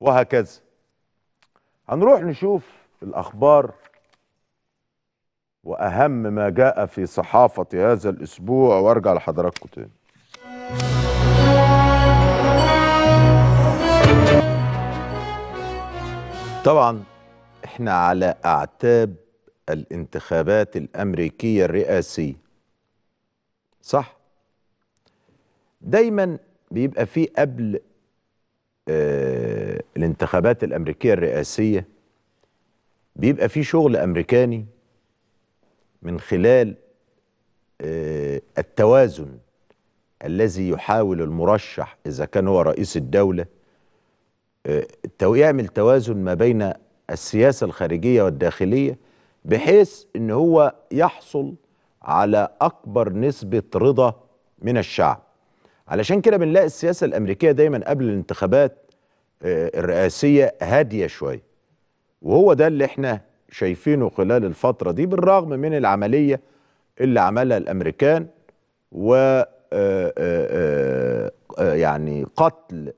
Speaker 1: وهكذا هنروح نشوف الأخبار وأهم ما جاء في صحافة هذا الأسبوع وأرجع لحضراتكم تاني طبعا احنا على أعتاب الانتخابات الامريكيه الرئاسيه صح دايما بيبقى في قبل آه الانتخابات الامريكيه الرئاسيه بيبقى في شغل امريكاني من خلال آه التوازن الذي يحاول المرشح اذا كان هو رئيس الدوله آه يعمل توازن ما بين السياسه الخارجيه والداخليه بحيث ان هو يحصل على اكبر نسبه رضا من الشعب علشان كده بنلاقي السياسه الامريكيه دايما قبل الانتخابات آه، الرئاسيه هاديه شويه وهو ده اللي احنا شايفينه خلال الفتره دي بالرغم من العمليه اللي عملها الامريكان و آه، آه، يعني قتل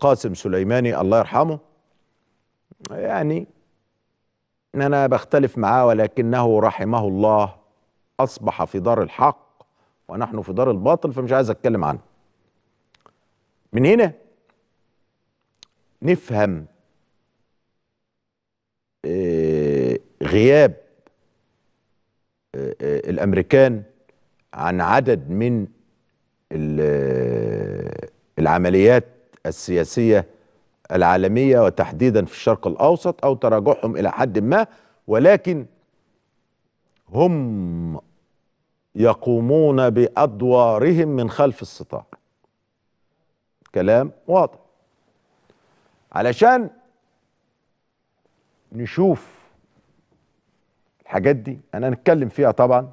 Speaker 1: قاسم سليماني الله يرحمه يعني ان انا بختلف معاه ولكنه رحمه الله اصبح في دار الحق ونحن في دار الباطل فمش عايز اتكلم عنه من هنا نفهم آه، غياب آه، آه، الامريكان عن عدد من العمليات السياسيه العالمية وتحديدا في الشرق الأوسط أو تراجعهم إلى حد ما ولكن هم يقومون بأدوارهم من خلف الستار كلام واضح علشان نشوف الحاجات دي انا هنتكلم فيها طبعا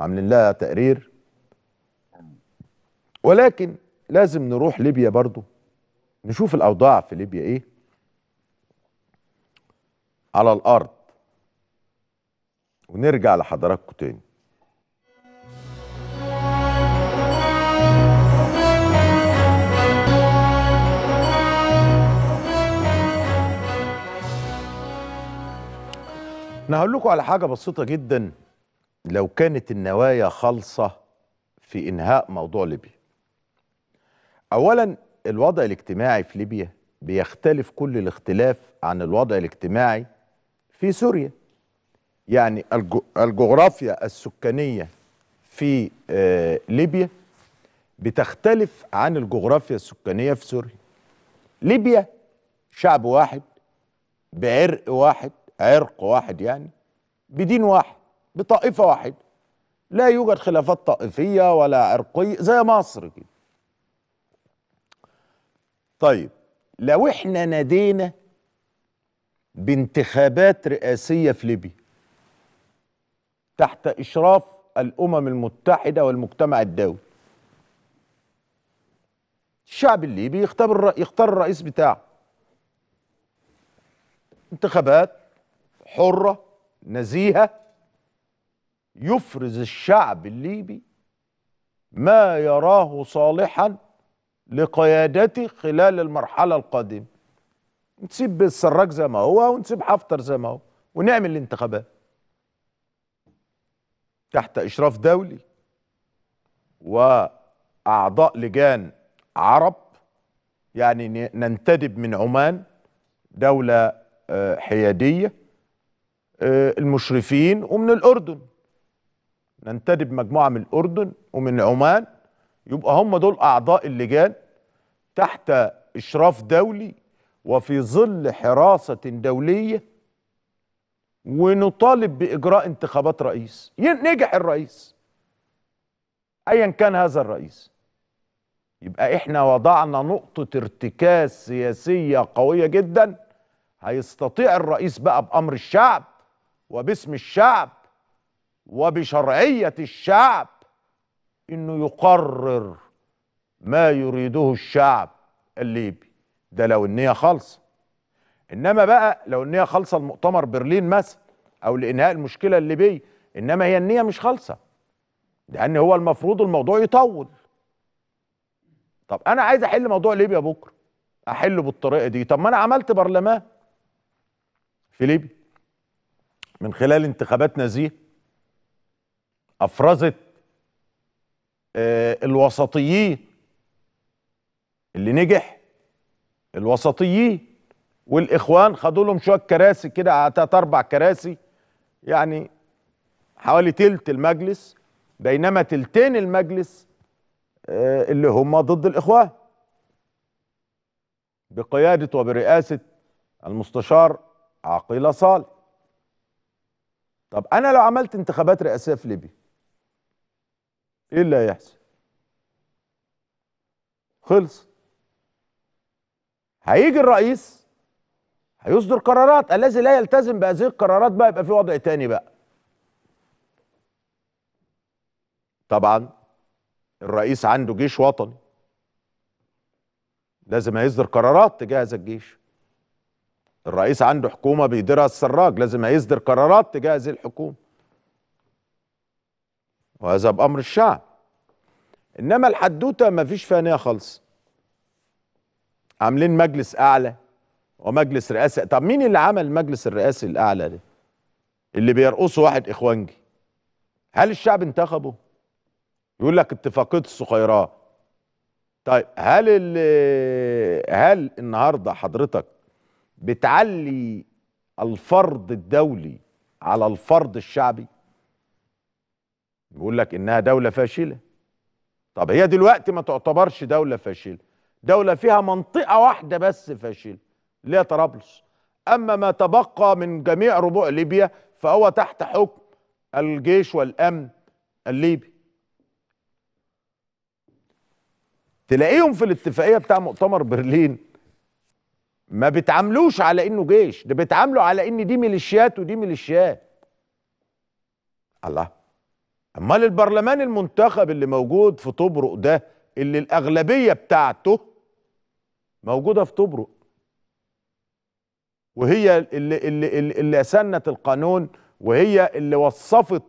Speaker 1: عاملين لها تقرير ولكن لازم نروح ليبيا برضو نشوف الاوضاع في ليبيا ايه على الارض ونرجع لحضراتكم تاني انا هقول لكم على حاجه بسيطه جدا لو كانت النوايا خالصه في انهاء موضوع ليبيا اولا الوضع الاجتماعي في ليبيا بيختلف كل الاختلاف عن الوضع الاجتماعي في سوريا يعني الجغرافيا السكانية في آه، ليبيا بتختلف عن الجغرافيا السكانية في سوريا ليبيا شعب واحد بعرق واحد عرق واحد يعني بدين واحد بطائفة واحد لا يوجد خلافات طائفية ولا عرقية زي مصر كده طيب لو احنا نادينا بانتخابات رئاسية في ليبيا تحت إشراف الأمم المتحدة والمجتمع الدولي الشعب الليبي يختار يختار الرئيس بتاعه انتخابات حرة نزيهة يفرز الشعب الليبي ما يراه صالحا لقيادته خلال المرحله القادمه نسيب السراج زي ما هو ونسيب حفتر زي ما هو ونعمل الانتخابات تحت اشراف دولي واعضاء لجان عرب يعني ننتدب من عمان دوله آه، حياديه آه، المشرفين ومن الاردن ننتدب مجموعه من الاردن ومن عمان يبقى هم دول اعضاء اللجان تحت إشراف دولي وفي ظل حراسة دولية ونطالب بإجراء انتخابات رئيس نجح الرئيس أيا كان هذا الرئيس يبقى احنا وضعنا نقطة ارتكاز سياسية قوية جدا هيستطيع الرئيس بقى بأمر الشعب وباسم الشعب وبشرعية الشعب انه يقرر ما يريده الشعب الليبي ده لو النية خالصة انما بقى لو النية خالصة لمؤتمر برلين مثلا او لانهاء المشكلة الليبية انما هي النية مش خالصة لان هو المفروض الموضوع يطول طب انا عايز احل موضوع ليبيا بكره احله بالطريقه دي طب ما انا عملت برلمان في ليبيا من خلال انتخابات نزيه افرزت آه، الوسطيين اللي نجح الوسطيين والاخوان خدوا لهم شويه كراسي كده تلات اربع كراسي يعني حوالي تلت المجلس بينما تلتين المجلس آه، اللي هم ضد الاخوان بقياده وبرئاسه المستشار عقيله صالح طب انا لو عملت انتخابات رئاسيه في ليبيا ايه اللي هيحصل خلصت هيجي الرئيس هيصدر قرارات الذي لا يلتزم بهذه القرارات بقى يبقى في وضع تاني بقى طبعا الرئيس عنده جيش وطني لازم هيصدر قرارات تجاه هذا الجيش الرئيس عنده حكومه بيديرها السراج لازم هيصدر قرارات تجاه هذه الحكومه وهذا بامر الشعب انما الحدوته ما فيش فانية خالص عاملين مجلس اعلى ومجلس رئاسه طب مين اللي عمل المجلس الرئاسي الاعلى ده اللي بيرقصه واحد اخوانجي هل الشعب انتخبه يقول لك اتفاقيه الصخيراء طيب هل هل النهارده حضرتك بتعلي الفرض الدولي على الفرض الشعبي بيقول لك انها دوله فاشله طب هي دلوقتي ما تعتبرش دوله فاشله دولة فيها منطقة واحدة بس فاشلة اللي هي طرابلس أما ما تبقى من جميع ربوع ليبيا فهو تحت حكم الجيش والأمن الليبي تلاقيهم في الاتفاقية بتاع مؤتمر برلين ما بيتعاملوش على انه جيش ده بيتعاملوا على ان دي ميليشيات ودي ميليشيات الله امال البرلمان المنتخب اللي موجود في طبرق ده اللي الاغلبيه بتاعته موجوده في طبرق وهي اللي, اللي, اللي سنت القانون وهي اللي وصفت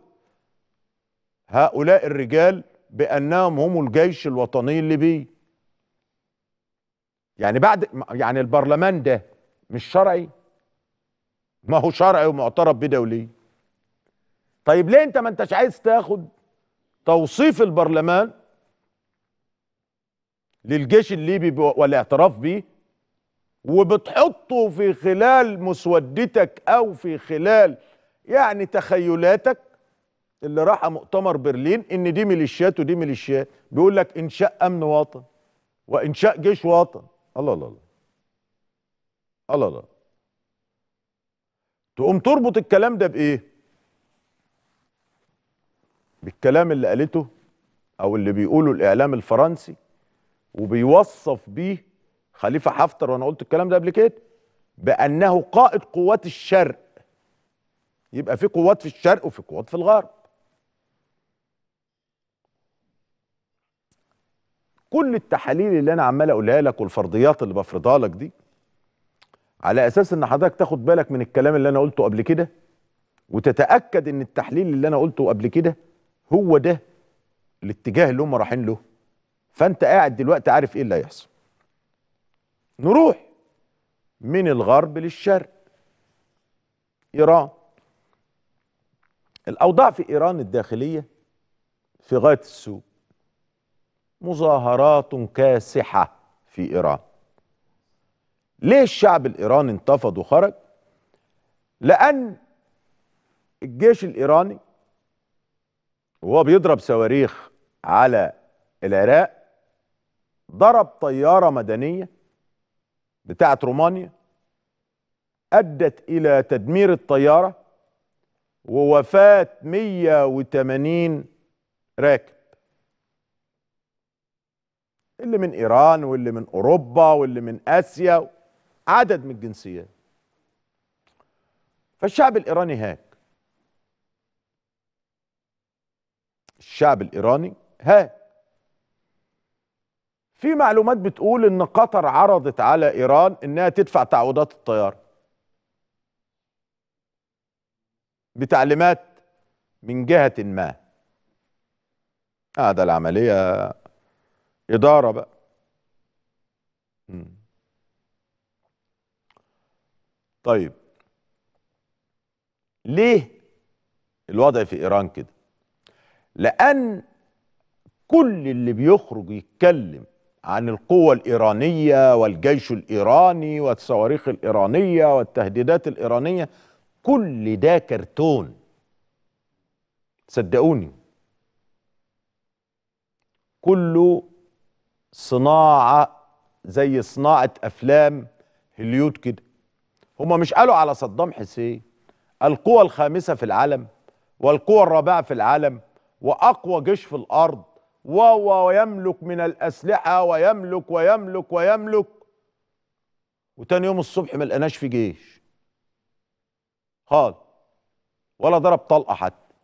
Speaker 1: هؤلاء الرجال بانهم هم الجيش الوطني الليبي يعني بعد يعني البرلمان ده مش شرعي ما هو شرعي ومعترف به دوليا طيب ليه انت ما انتش عايز تاخد توصيف البرلمان للجيش الليبي والاعتراف به وبتحطه في خلال مسودتك او في خلال يعني تخيلاتك اللي راح مؤتمر برلين ان دي ميليشيات ودي ميليشيات بيقول لك انشاء امن وطن وانشاء جيش وطن الله الله الله الله الله تقوم تربط الكلام ده بايه بالكلام اللي قالته او اللي بيقوله الاعلام الفرنسي وبيوصف بيه خليفه حفتر وانا قلت الكلام ده قبل كده بانه قائد قوات الشرق يبقى في قوات في الشرق وفي قوات في الغرب كل التحاليل اللي انا عمال اقولها لك والفرضيات اللي بفرضها لك دي على اساس ان حضرتك تاخد بالك من الكلام اللي انا قلته قبل كده وتتاكد ان التحليل اللي انا قلته قبل كده هو ده الاتجاه اللي هم رايحين له فانت قاعد دلوقتي عارف ايه اللي هيحصل نروح من الغرب للشرق ايران الاوضاع في ايران الداخليه في غايه السوء مظاهرات كاسحه في ايران ليه الشعب الايراني انتفض وخرج لان الجيش الايراني وهو بيضرب صواريخ على العراق ضرب طيارة مدنية بتاعة رومانيا أدت إلى تدمير الطيارة ووفاة 180 راكب اللي من إيران واللي من أوروبا واللي من آسيا عدد من الجنسيات فالشعب الإيراني هاك الشعب الإيراني هاك في معلومات بتقول ان قطر عرضت على ايران انها تدفع تعويضات الطيار بتعليمات من جهة ما هذا آه العملية إدارة بقى طيب ليه الوضع في إيران كده لأن كل اللي بيخرج يتكلم عن القوة الإيرانية والجيش الإيراني والصواريخ الإيرانية والتهديدات الإيرانية كل ده كرتون صدقوني كله صناعة زي صناعة أفلام هليود كده هما مش قالوا على صدام حسين القوة الخامسة في العالم والقوة الرابعة في العالم وأقوى جيش في الأرض وهو ويملك من الأسلحة ويملك ويملك ويملك وتاني يوم الصبح ما لقناش في جيش خالص ولا ضرب طلقة حتى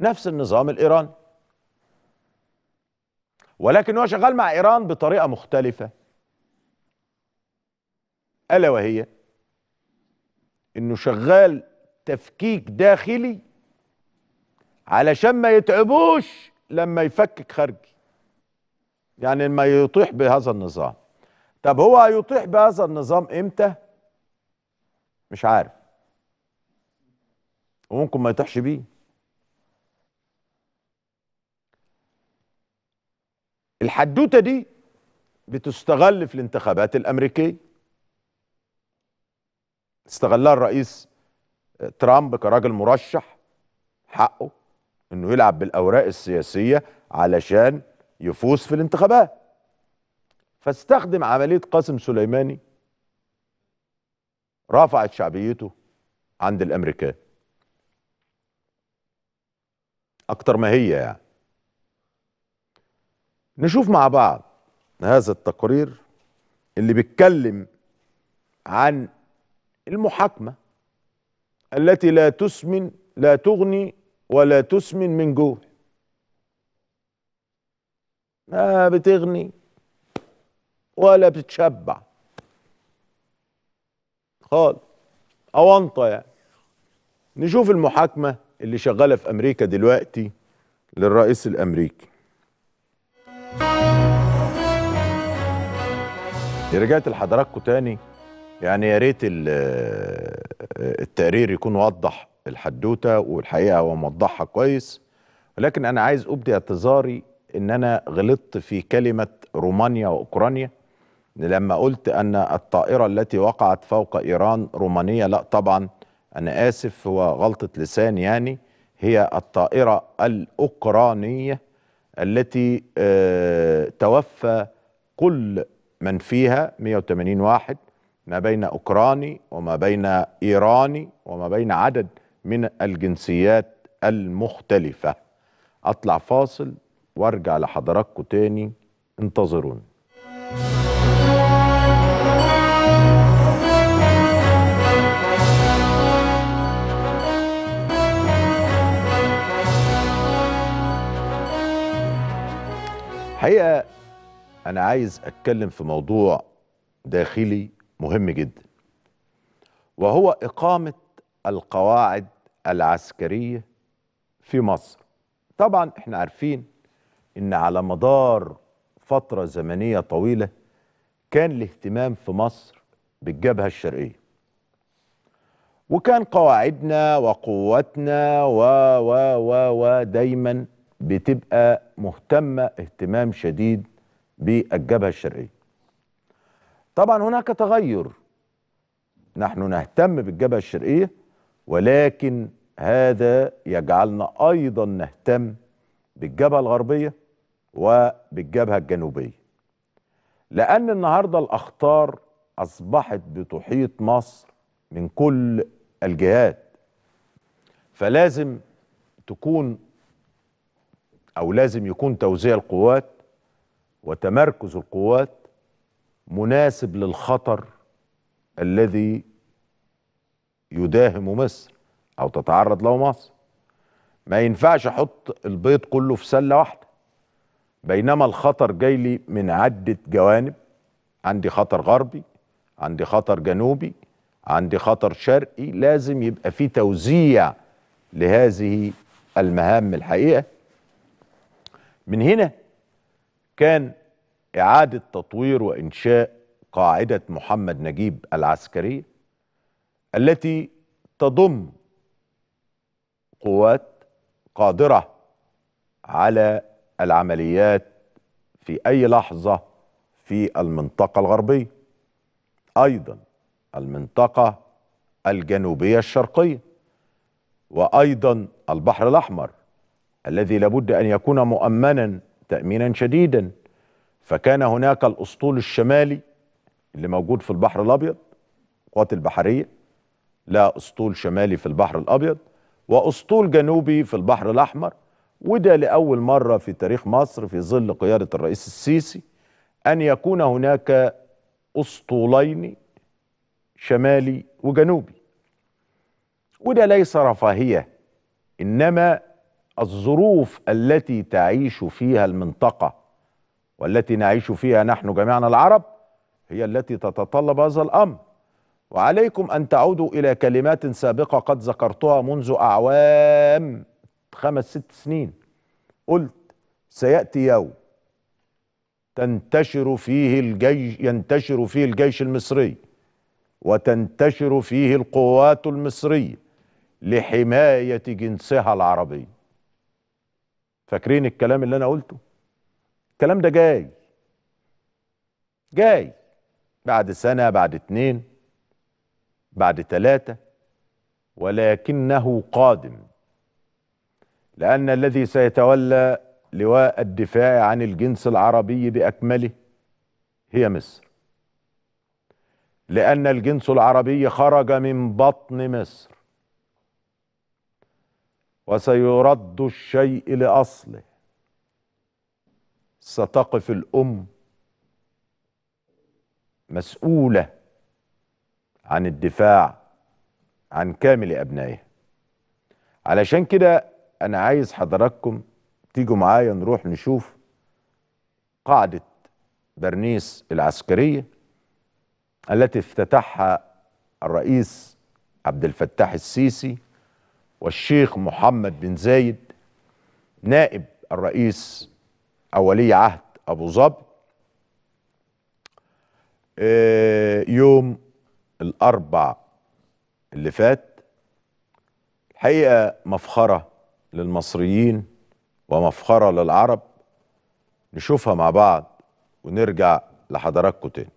Speaker 1: نفس النظام الإيراني ولكن هو شغال مع إيران بطريقة مختلفة ألا وهي إنه شغال تفكيك داخلي علشان ما يتعبوش لما يفكك خارجي يعني لما يطيح بهذا النظام طب هو هيطيح بهذا النظام امتى مش عارف وممكن ما يطيحش بيه الحدوته دي بتستغل في الانتخابات الامريكيه استغلها الرئيس ترامب كراجل مرشح حقه انه يلعب بالاوراق السياسيه علشان يفوز في الانتخابات فاستخدم عمليه قاسم سليماني رفعت شعبيته عند الامريكان اكتر ما هي يعني نشوف مع بعض هذا التقرير اللي بيتكلم عن المحاكمه التي لا تسمن لا تغني ولا تسمن من جوه لا بتغني ولا بتشبع خالص اونطه يعني نشوف المحاكمه اللي شغاله في امريكا دلوقتي للرئيس الامريكي رجعت لحضراتكم تاني يعني يا ريت التقرير يكون وضح الحدوته والحقيقه وموضحها كويس ولكن انا عايز ابدي اعتذاري ان انا غلطت في كلمه رومانيا واوكرانيا لما قلت ان الطائره التي وقعت فوق ايران رومانيه لا طبعا انا اسف هو غلطه لسان يعني هي الطائره الاوكرانيه التي آه، توفى كل من فيها 180 واحد ما بين اوكراني وما بين ايراني وما بين عدد من الجنسيات المختلفة أطلع فاصل وارجع لحضراتكم تاني انتظروني الحقيقة أنا عايز أتكلم في موضوع داخلي مهم جدا وهو إقامة القواعد العسكرية في مصر طبعا احنا عارفين ان على مدار فترة زمنية طويلة كان الاهتمام في مصر بالجبهة الشرقية وكان قواعدنا وقوتنا و و و و دايما بتبقى مهتمة اهتمام شديد بالجبهة الشرقية طبعا هناك تغير نحن نهتم بالجبهة الشرقية ولكن هذا يجعلنا أيضا نهتم بالجبهة الغربية وبالجبهة الجنوبية لأن النهاردة الأخطار أصبحت بتحيط مصر من كل الجهات فلازم تكون أو لازم يكون توزيع القوات وتمركز القوات مناسب للخطر الذي يداهم مصر او تتعرض له مصر ما ينفعش احط البيض كله في سله واحده بينما الخطر جاي لي من عده جوانب عندي خطر غربي عندي خطر جنوبي عندي خطر شرقي لازم يبقى في توزيع لهذه المهام الحقيقه من هنا كان اعاده تطوير وانشاء قاعده محمد نجيب العسكريه التي تضم قوات قادرة على العمليات في أي لحظة في المنطقة الغربية أيضا المنطقة الجنوبية الشرقية وأيضا البحر الأحمر الذي لابد أن يكون مؤمنا تأمينا شديدا فكان هناك الأسطول الشمالي اللي موجود في البحر الأبيض القوات البحرية لا أسطول شمالي في البحر الأبيض وأسطول جنوبي في البحر الأحمر وده لأول مرة في تاريخ مصر في ظل قيادة الرئيس السيسي أن يكون هناك أسطولين شمالي وجنوبي وده ليس رفاهية إنما الظروف التي تعيش فيها المنطقة والتي نعيش فيها نحن جميعنا العرب هي التي تتطلب هذا الأمر وعليكم أن تعودوا إلى كلمات سابقة قد ذكرتها منذ أعوام خمس ست سنين قلت سيأتي يوم تنتشر فيه الجيش ينتشر فيه الجيش المصري وتنتشر فيه القوات المصرية لحماية جنسها العربي فاكرين الكلام اللي أنا قلته الكلام ده جاي جاي بعد سنة بعد اتنين بعد ثلاثة ولكنه قادم لأن الذي سيتولى لواء الدفاع عن الجنس العربي بأكمله هي مصر لأن الجنس العربي خرج من بطن مصر وسيرد الشيء لأصله ستقف الأم مسؤولة عن الدفاع عن كامل أبنائه علشان كده أنا عايز حضراتكم تيجوا معايا نروح نشوف قاعدة برنيس العسكرية التي افتتحها الرئيس عبد الفتاح السيسي والشيخ محمد بن زايد نائب الرئيس أو ولي عهد أبو ظبي آه، يوم الاربع اللي فات الحقيقه مفخره للمصريين ومفخره للعرب نشوفها مع بعض ونرجع لحضراتكم تاني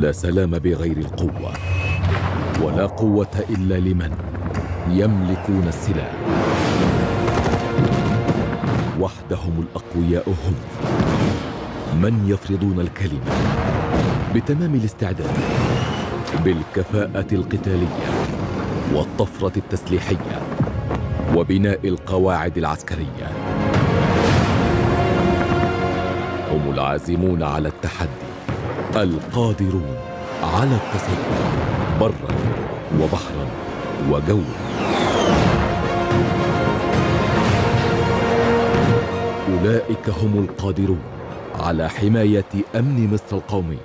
Speaker 2: لا سلام بغير القوة ولا قوة إلا لمن يملكون السلاح وحدهم الأقوياء هم من يفرضون الكلمة بتمام الاستعداد بالكفاءة القتالية والطفرة التسليحية وبناء القواعد العسكرية هم العازمون على التحدي القادرون على التسلق برا وبحرا وجوا أولئك هم القادرون على حماية أمن مصر القومي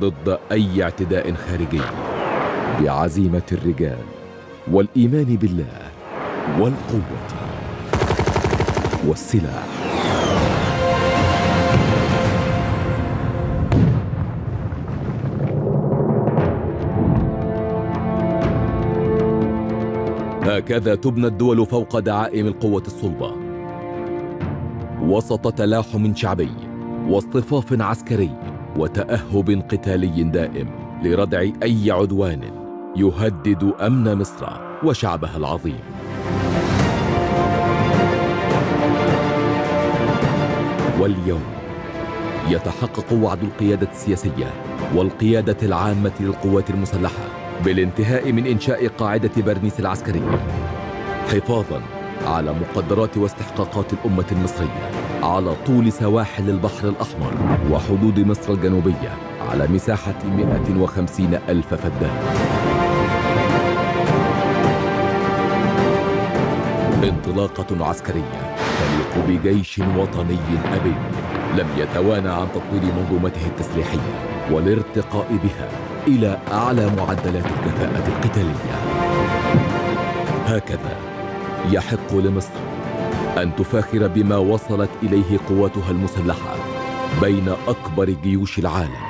Speaker 2: ضد أي اعتداء خارجي بعزيمة الرجال والإيمان بالله والقوة والسلاح هكذا تبنى الدول فوق دعائم القوة الصلبة وسط تلاحم شعبي واصطفاف عسكري وتأهب قتالي دائم لردع أي عدوان يهدد أمن مصر وشعبها العظيم واليوم يتحقق وعد القيادة السياسية والقيادة العامة للقوات المسلحة بالانتهاء من إنشاء قاعدة برنيس العسكرية حفاظاً على مقدرات واستحقاقات الأمة المصرية على طول سواحل البحر الأحمر وحدود مصر الجنوبية على مساحة 150 ألف فدان انطلاقة عسكرية تليق بجيش وطني أبي لم يتوانى عن تطوير منظومته التسليحية والارتقاء بها إلى أعلى معدلات الكفاءة القتالية هكذا يحق لمصر أن تفاخر بما وصلت إليه قواتها المسلحة بين أكبر جيوش العالم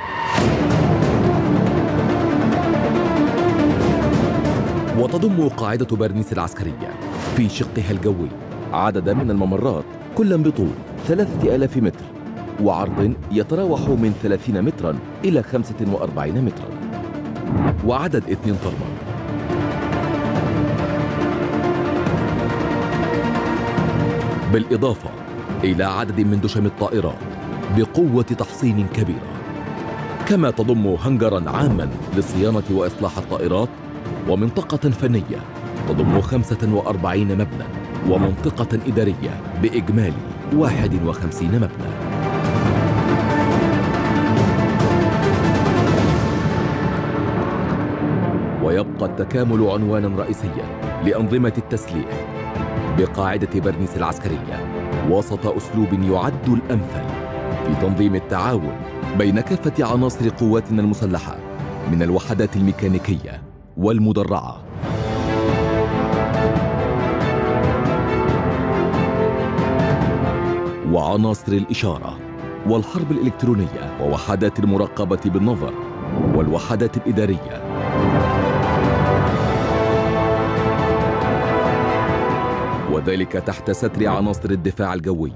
Speaker 2: وتضم قاعدة برنيس العسكرية في شقها الجوي عددا من الممرات كلا بطول 3000 متر وعرض يتراوح من 30 مترا إلى 45 مترا وعدد اثنين طلبة بالإضافة إلى عدد من دشم الطائرات بقوة تحصين كبيرة كما تضم هنجرا عاما لصيانة وإصلاح الطائرات ومنطقة فنية تضم 45 مبنى ومنطقة إدارية بإجمالي 51 مبنى يبقى التكامل عنوانا رئيسيا لأنظمة التسليح بقاعدة برنس العسكرية وسط أسلوب يعد الأمثل في تنظيم التعاون بين كافة عناصر قواتنا المسلحة من الوحدات الميكانيكية والمدرعة وعناصر الإشارة والحرب الإلكترونية ووحدات المراقبة بالنظر والوحدات الإدارية وذلك تحت ستر عناصر الدفاع الجوي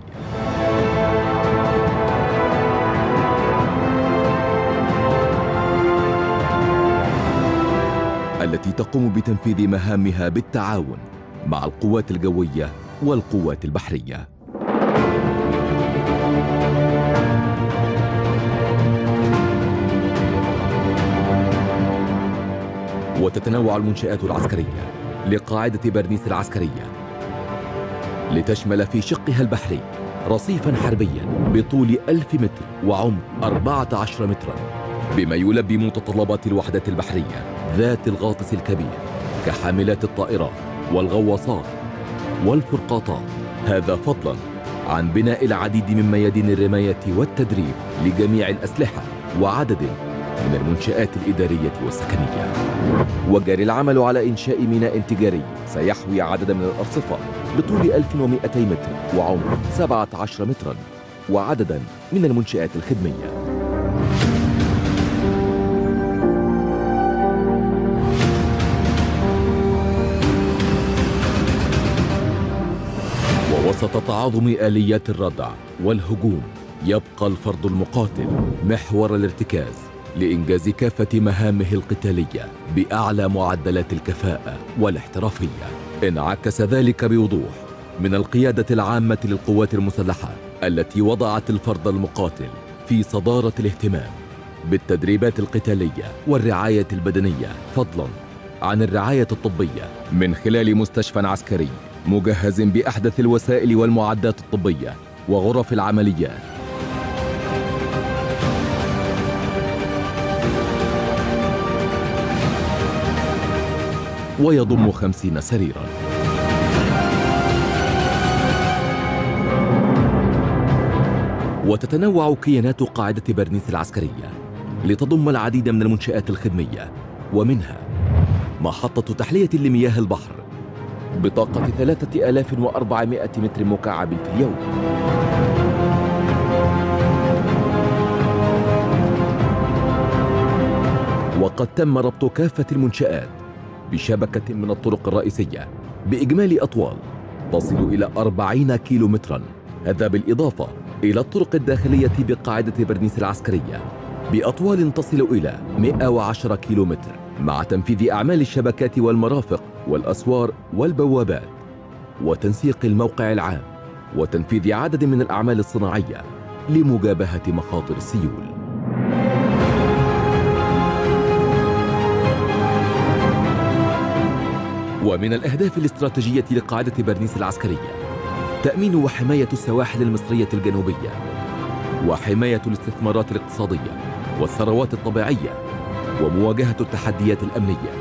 Speaker 2: التي تقوم بتنفيذ مهامها بالتعاون مع القوات الجوية والقوات البحرية وتتنوع المنشآت العسكرية لقاعدة برنيس العسكرية لتشمل في شقها البحري رصيفا حربيا بطول 1000 متر وعمق 14 مترا بما يلبي متطلبات الوحدة البحرية ذات الغاطس الكبير كحاملات الطائرات والغواصات والفرقاطات هذا فضلا عن بناء العديد من ميادين الرماية والتدريب لجميع الأسلحة وعدد من المنشآت الإدارية والسكنية وجري العمل على إنشاء ميناء تجاري سيحوي عددا من الأرصفة بطول 1200 متر وعمق 17 مترا وعددا من المنشآت الخدمية وسط تعاظم آليات الردع والهجوم يبقى الفرد المقاتل محور الارتكاز لإنجاز كافة مهامه القتالية بأعلى معدلات الكفاءة والاحترافية انعكس ذلك بوضوح من القيادة العامة للقوات المسلحة التي وضعت الفرد المقاتل في صدارة الاهتمام بالتدريبات القتالية والرعاية البدنية فضلا عن الرعاية الطبية من خلال مستشفى عسكري مجهز بأحدث الوسائل والمعدات الطبية وغرف العمليات ويضم خمسين سريرا وتتنوع كيانات قاعدة برنيس العسكرية لتضم العديد من المنشآت الخدمية ومنها محطة تحلية لمياه البحر بطاقة 3400 متر مكعب في اليوم وقد تم ربط كافة المنشآت بشبكة من الطرق الرئيسية بإجمالي أطوال تصل إلى 40 كيلومترا هذا بالإضافة إلى الطرق الداخلية بقاعدة برنيس العسكرية بأطوال تصل إلى 110 كيلومتر مع تنفيذ أعمال الشبكات والمرافق والأسوار والبوابات وتنسيق الموقع العام وتنفيذ عدد من الأعمال الصناعية لمجابهة مخاطر السيول ومن الأهداف الاستراتيجية لقاعدة برنيس العسكرية تأمين وحماية السواحل المصرية الجنوبية وحماية الاستثمارات الاقتصادية والثروات الطبيعية ومواجهة التحديات الأمنية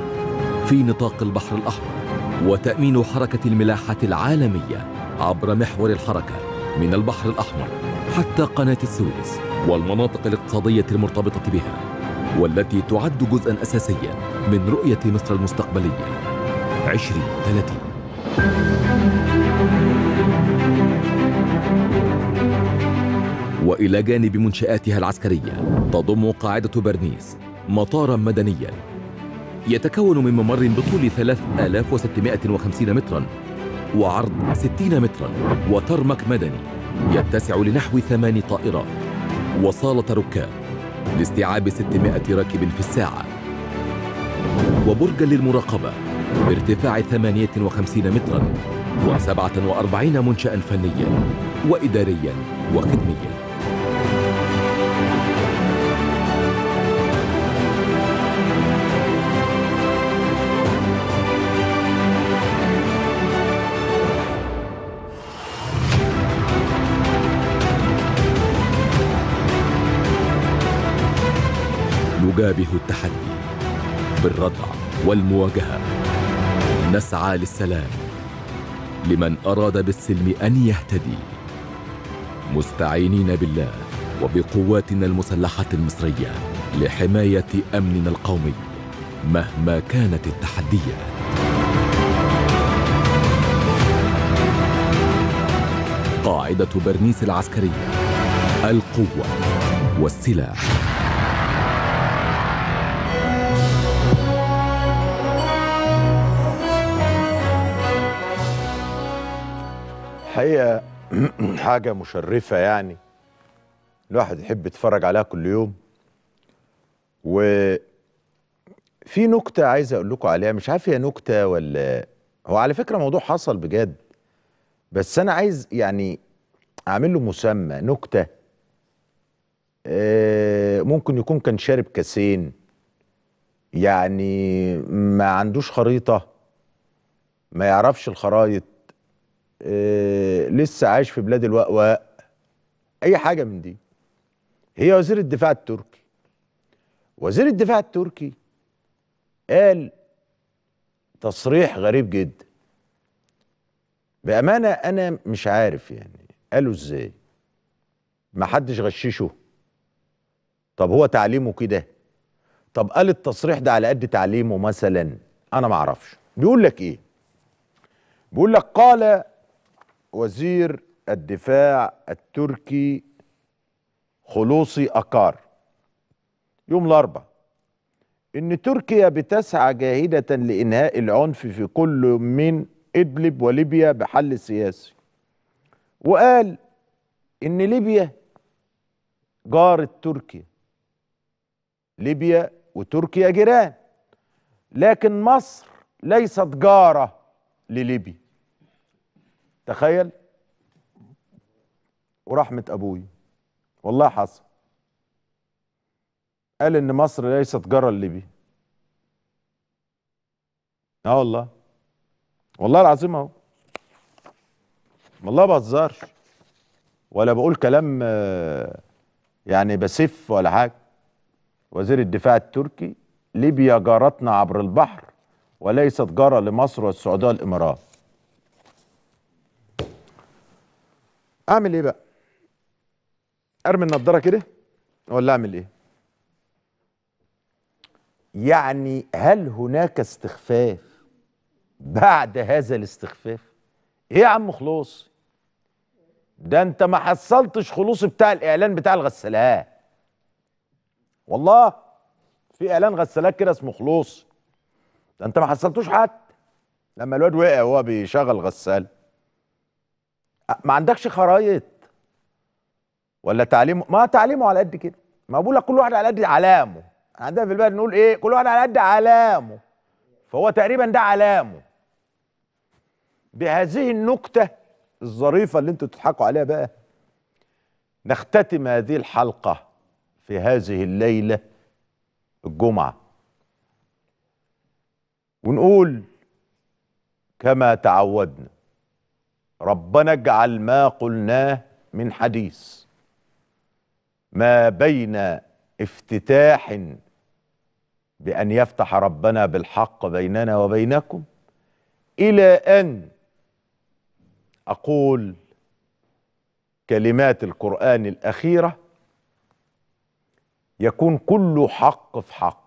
Speaker 2: في نطاق البحر الأحمر وتأمين حركة الملاحة العالمية عبر محور الحركة من البحر الأحمر حتى قناة السويس والمناطق الاقتصادية المرتبطة بها والتي تعد جزءا أساسيا من رؤية مصر المستقبلية 2030 وإلى جانب منشآتها العسكرية تضم قاعدة برنيس مطارا مدنيا يتكون من ممر بطول 3650 مترا وعرض 60 مترا وترمك مدني يتسع لنحو ثمان طائرات وصالة ركاب لاستيعاب 600 راكب في الساعة وبرجا للمراقبة بارتفاع 58 مترا و47 منشأ فنيا وإداريا وخدميا نجابه التحدي بالردع والمواجهه نسعى للسلام لمن أراد بالسلم أن يهتدي مستعينين بالله وبقواتنا المسلحة المصرية لحماية أمننا القومي مهما كانت التحديات قاعدة برنيس العسكرية القوة والسلاح
Speaker 1: الحقيقه حاجه مشرفه يعني الواحد يحب يتفرج عليها كل يوم وفي نكته عايز اقول لكم عليها مش عارف هي نكته ولا هو على فكره موضوع حصل بجد بس انا عايز يعني اعمل له مسمى نكته آه، ممكن يكون كان شارب كاسين يعني ما عندوش خريطه ما يعرفش الخرايط آه، لسه عايش في بلاد الوأواء اي حاجه من دي هي وزير الدفاع التركي وزير الدفاع التركي قال تصريح غريب جدا بامانه انا مش عارف يعني قالوا ازاي ما حدش غششه طب هو تعليمه كده طب قال التصريح ده على قد تعليمه مثلا انا ما اعرفش بيقول لك ايه بيقول لك قال وزير الدفاع التركي خلوصي أكار يوم الأربعاء إن تركيا بتسعى جاهدة لإنهاء العنف في كل من إدلب وليبيا بحل سياسي وقال إن ليبيا جارة تركيا ليبيا وتركيا جيران لكن مصر ليست جارة لليبيا تخيل ورحمة أبوي والله حصل قال إن مصر ليست جرى الليبي اه والله والله العظيم اهو والله ما بهزرش ولا بقول كلام آه، يعني بسف ولا حاجه وزير الدفاع التركي ليبيا جارتنا عبر البحر وليست جاره لمصر والسعوديه والامارات اعمل ايه بقى ارمي النضاره كده ولا اعمل ايه يعني هل هناك استخفاف بعد هذا الاستخفاف ايه يا عم خلوص ده انت ما حصلتش خلوص بتاع الاعلان بتاع الغسالات والله في اعلان غسالات كده اسمه خلوص ده انت ما حصلتوش حد لما الواد وقع وهو بيشغل غساله ما عندكش خرايط ولا تعليم ما تعليمه على قد كده ما بقول لك كل واحد على قد علامه عندنا في البلد نقول ايه كل واحد على قد علامه فهو تقريبا ده علامه بهذه النكته الظريفه اللي انتوا تضحكوا عليها بقى نختتم هذه الحلقه في هذه الليله الجمعه ونقول كما تعودنا ربنا اجعل ما قلناه من حديث ما بين افتتاح بأن يفتح ربنا بالحق بيننا وبينكم إلى أن أقول كلمات القرآن الأخيرة يكون كل حق في حق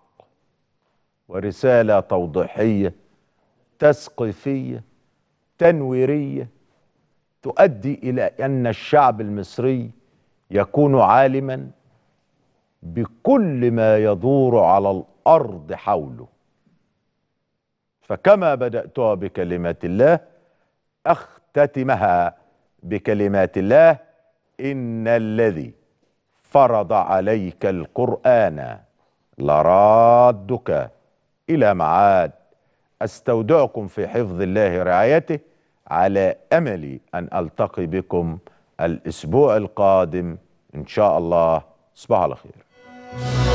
Speaker 1: ورسالة توضيحية تسقيفية تنويريه تؤدي إلى أن الشعب المصري يكون عالما بكل ما يدور على الأرض حوله فكما بدأتها بكلمات الله أختتمها بكلمات الله إن الذي فرض عليك القرآن لرادك إلى معاد استودعكم في حفظ الله رعايته على امل ان التقي بكم الاسبوع القادم ان شاء الله تصبحوا على خير